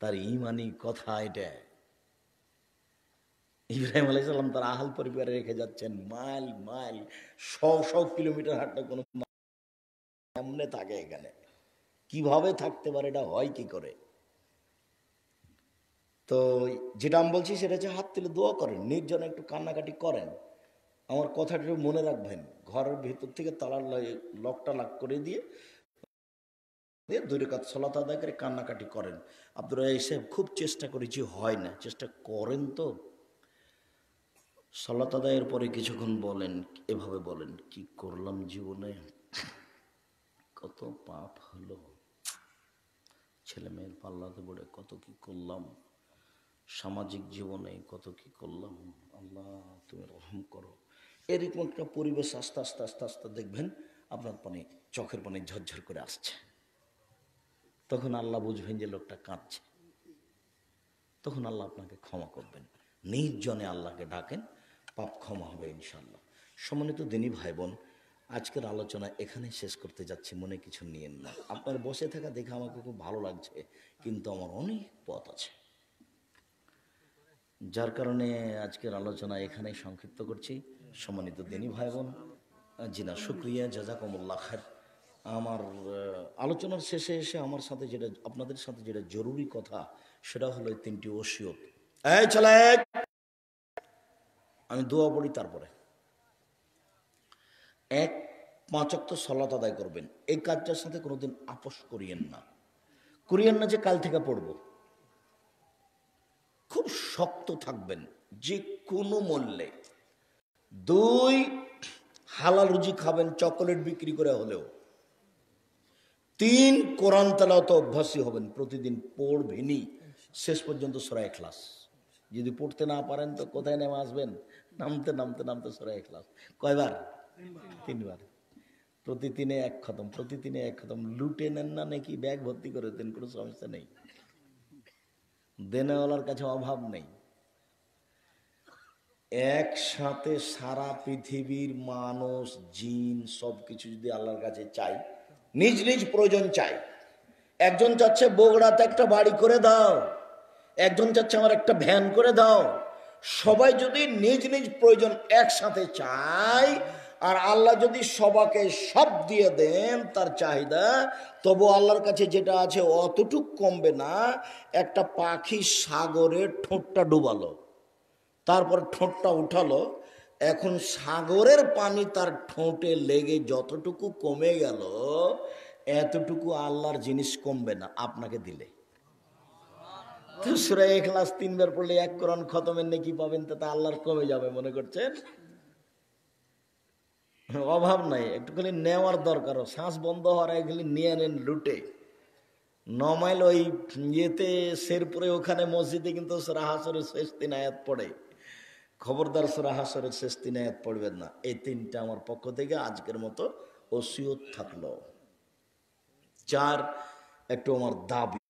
তার ইমানি কথা এটা ইব্রাহিম আলাইসাল্লাম তার আহাল পরিবারে রেখে যাচ্ছেন মাইল মাইল শ শ কিলোমিটার হাঁটলে কোনো কেমনে থাকে এখানে কিভাবে থাকতে পারে এটা হয় কি করে তো যেটা আমি বলছি সেটা হচ্ছে হাত তুলে দোয়া করেন নির্জনে একটু কান্নাকাটি করেন আমার কথাটা মনে রাখবেন ঘরের ভেতর থেকে তালার লকটা লাক করে দিয়ে দূরে কাত সলাত আদায় করে কান্নাকাটি করেন আপনারা এসে খুব চেষ্টা করেছি হয় না চেষ্টা করেন তো সালাত আদায়ের পরে কিছুক্ষণ বলেন এভাবে বলেন কি করলাম জীবনে কত পাপ হলো ছেলে মেয়ের পাল্লাতে পড়ে কত কি করলাম সামাজিক জীবনে কত কি করলাম আল্লাহ তুমি রহম করো এরকম একটা পরিবেশ আস্তে আস্তে আস্তে আস্তে দেখবেন আপনার পানি চোখের পানি ঝরঝর করে আসছে তখন আল্লাহ বুঝবেন যে লোকটা কাঁদছে তখন আল্লাহ আপনাকে ক্ষমা করবেন নির্জনে আল্লাহকে ডাকেন অক্ষম হবে ইনশাল্লাহ সম্মানিত দিনী ভাই বোন আজকের আলোচনা এখানে শেষ করতে যাচ্ছি মনে কিছু নিয়েন না আপনার বসে থাকা দেখে আমাকে খুব ভালো লাগছে কিন্তু আমার অনেক পথ আছে যার কারণে আজকের আলোচনা এখানে সংক্ষিপ্ত করছি সম্মানিত দিনী ভাই বোন জিনা সুক্রিয়া জাজাকমুল্লা খার আমার আলোচনার শেষে এসে আমার সাথে যেটা আপনাদের সাথে যেটা জরুরি কথা সেটা হলো তিনটি ওসিয়ত চলে আমি দোয়া পড়ি তারপরে এক পাঁচক্ত সলাত আদায় করবেন এই কাজটার সাথে কোনোদিন আপোষ করিয়েন না করিয়েন না যে কাল থেকে পড়ব খুব শক্ত থাকবেন যে কোনো মূল্যে দুই হালাল রুজি খাবেন চকোলেট বিক্রি করে হলেও তিন কোরআন তো অভ্যাসী হবেন প্রতিদিন পড়বেনি শেষ পর্যন্ত সরাই ক্লাস যদি পড়তে না পারেন তো কোথায় নেমে আসবেন নামতে নামতে নামতে সরাই এখলাস কয়বার তিনবার প্রতি তিনে এক খতম প্রতি তিনে এক খতম লুটে নেন না নাকি ব্যাগ ভর্তি করে দেন কোনো সমস্যা নেই দেনাওয়ালার কাছে অভাব নেই একসাথে সারা পৃথিবীর মানুষ জিন সব কিছু যদি আল্লাহর কাছে চাই নিজ নিজ প্রয়োজন চাই একজন চাচ্ছে বগড়াতে একটা বাড়ি করে দাও একজন চাচ্ছে আমার একটা ভ্যান করে দাও সবাই যদি নিজ নিজ প্রয়োজন একসাথে চায় আর আল্লাহ যদি সবাকে সব দিয়ে দেন তার চাহিদা তবু আল্লাহর কাছে যেটা আছে অতটুক কমবে না একটা পাখি সাগরে ঠোঁটটা ডুবালো তারপর ঠোঁটটা উঠালো এখন সাগরের পানি তার ঠোঁটে লেগে যতটুকু কমে গেল এতটুকু আল্লাহর জিনিস কমবে না আপনাকে দিলে তো সুরাই এখলাস তিনবার পড়লে এক কোরআন খতমের নেকি পাবেন তাতে আল্লাহর কমে যাবে মনে করছেন অভাব নাই একটুখানি নেওয়ার দরকার শ্বাস বন্ধ হওয়ার এগুলি নিয়ে নেন লুটে নমাইল ওই ইয়েতে শেরপুরে ওখানে মসজিদে কিন্তু সরাহাসরের শেষ দিন আয়াত পড়ে খবরদার সরাহাসরের শেষ দিন আয়াত পড়বেন না এই তিনটা আমার পক্ষ থেকে আজকের মতো ওসিয়ত থাকলো চার একটু আমার দাবি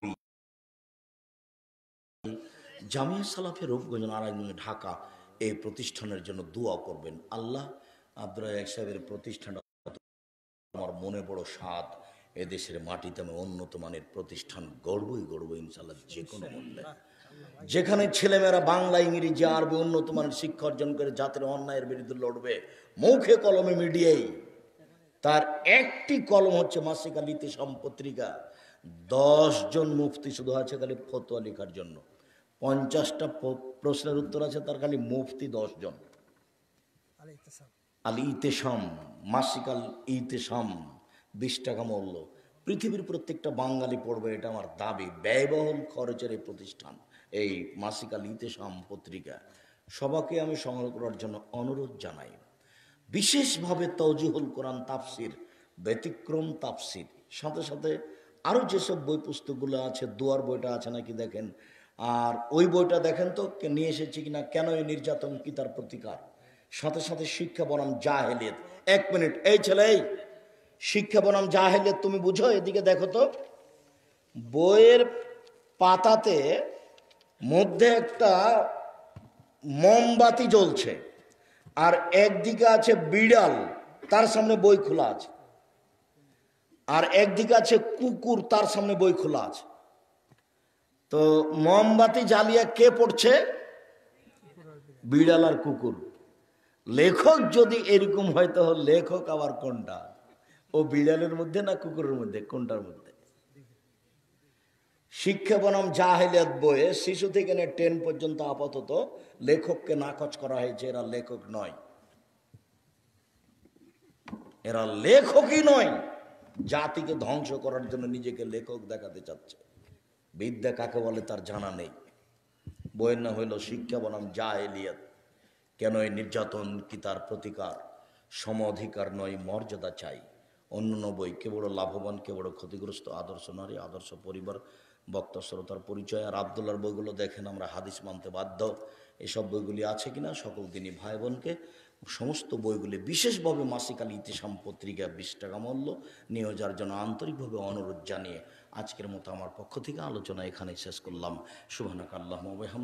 জামিয়া সালাফে রূপগঞ্জ নারায়ণগঞ্জ ঢাকা এই প্রতিষ্ঠানের জন্য দোয়া করবেন আল্লাহ আব্দুল এক সাহেবের প্রতিষ্ঠানটা আমার মনে বড় স্বাদ এদেশের মাটিতে আমি উন্নত মানের প্রতিষ্ঠান গড়বই গড়বই ইনশাল্লাহ যে কোনো মূল্যে যেখানে ছেলেমেয়েরা বাংলা ইংরেজি আরবি উন্নত মানের শিক্ষা অর্জন করে জাতির অন্যায়ের বিরুদ্ধে লড়বে মুখে কলমে মিডিয়াই তার একটি কলম হচ্ছে মাসিকালিতে আলিতে সম্পত্রিকা দশজন মুফতি শুধু আছে খালি ফতোয়া লেখার জন্য পঞ্চাশটা প্রশ্নের উত্তর আছে তার খালি মুফতি দশজন আল ইতেসাম মাসিক আল ইতেসাম বিশ টাকা মূল্য পৃথিবীর প্রত্যেকটা বাঙালি পড়বে এটা আমার দাবি ব্যয়বহুল খরচের এই প্রতিষ্ঠান এই মাসিক আল ইতেসাম পত্রিকা সবাকে আমি সংগ্রহ করার জন্য অনুরোধ জানাই বিশেষভাবে তৌজিহুল কোরআন তাফসির ব্যতিক্রম তাফসির সাথে সাথে আরও যেসব বই পুস্তকগুলো আছে দুয়ার বইটা আছে নাকি দেখেন আর ওই বইটা দেখেন তো নিয়ে এসেছি কিনা কেন এই নির্যাতন কি তার প্রতিকার সাথে সাথে শিক্ষা বনাম জাহেলিয়ত এক মিনিট এই ছেলে এই শিক্ষা বনাম জাহেলিয়ত তুমি বুঝো এদিকে দেখো তো বইয়ের পাতাতে মধ্যে একটা মোমবাতি জ্বলছে আর একদিকে আছে বিড়াল তার সামনে বই খোলা আছে আর একদিকে আছে কুকুর তার সামনে বই খোলা আছে তো মোমবাতি জ্বালিয়ে কে পড়ছে বিড়াল আর কুকুর লেখক যদি এরকম হয় তো লেখক আবার কোনটা ও বিড়ালের মধ্যে না কুকুরের মধ্যে কোনটার মধ্যে শিক্ষা বনাম জাহেলিয়াত বইয়ে শিশু থেকে নে টেন পর্যন্ত আপাতত লেখককে নাকচ করা হয়েছে এরা লেখক নয় এরা লেখকই নয় জাতিকে ধ্বংস করার জন্য নিজেকে লেখক দেখাতে চাচ্ছে বিদ্যা কাকে বলে তার জানা নেই বইয়ের না হইল শিক্ষা বনাম যা এলিয়াত কেন এই নির্যাতন কি তার প্রতিকার সম অধিকার নয় মর্যাদা চাই অন্য বই কে বড় লাভবান কে বড় ক্ষতিগ্রস্ত আদর্শ নারী আদর্শ পরিবার বক্তা শ্রোতার পরিচয় আর আবদুল্লার বইগুলো দেখেন আমরা হাদিস মানতে বাধ্য এসব বইগুলি আছে কিনা সকল দিনই ভাই বোনকে সমস্ত বইগুলি বিশেষভাবে মাসিকাল ইতিসাম পত্রিকা বিশ টাকা মূল্য নিয়ে যাওয়ার জন্য আন্তরিকভাবে অনুরোধ জানিয়ে আজকের মতো আমার পক্ষ থেকে আলোচনা এখানেই শেষ করলাম শুভানাক আল্লাহ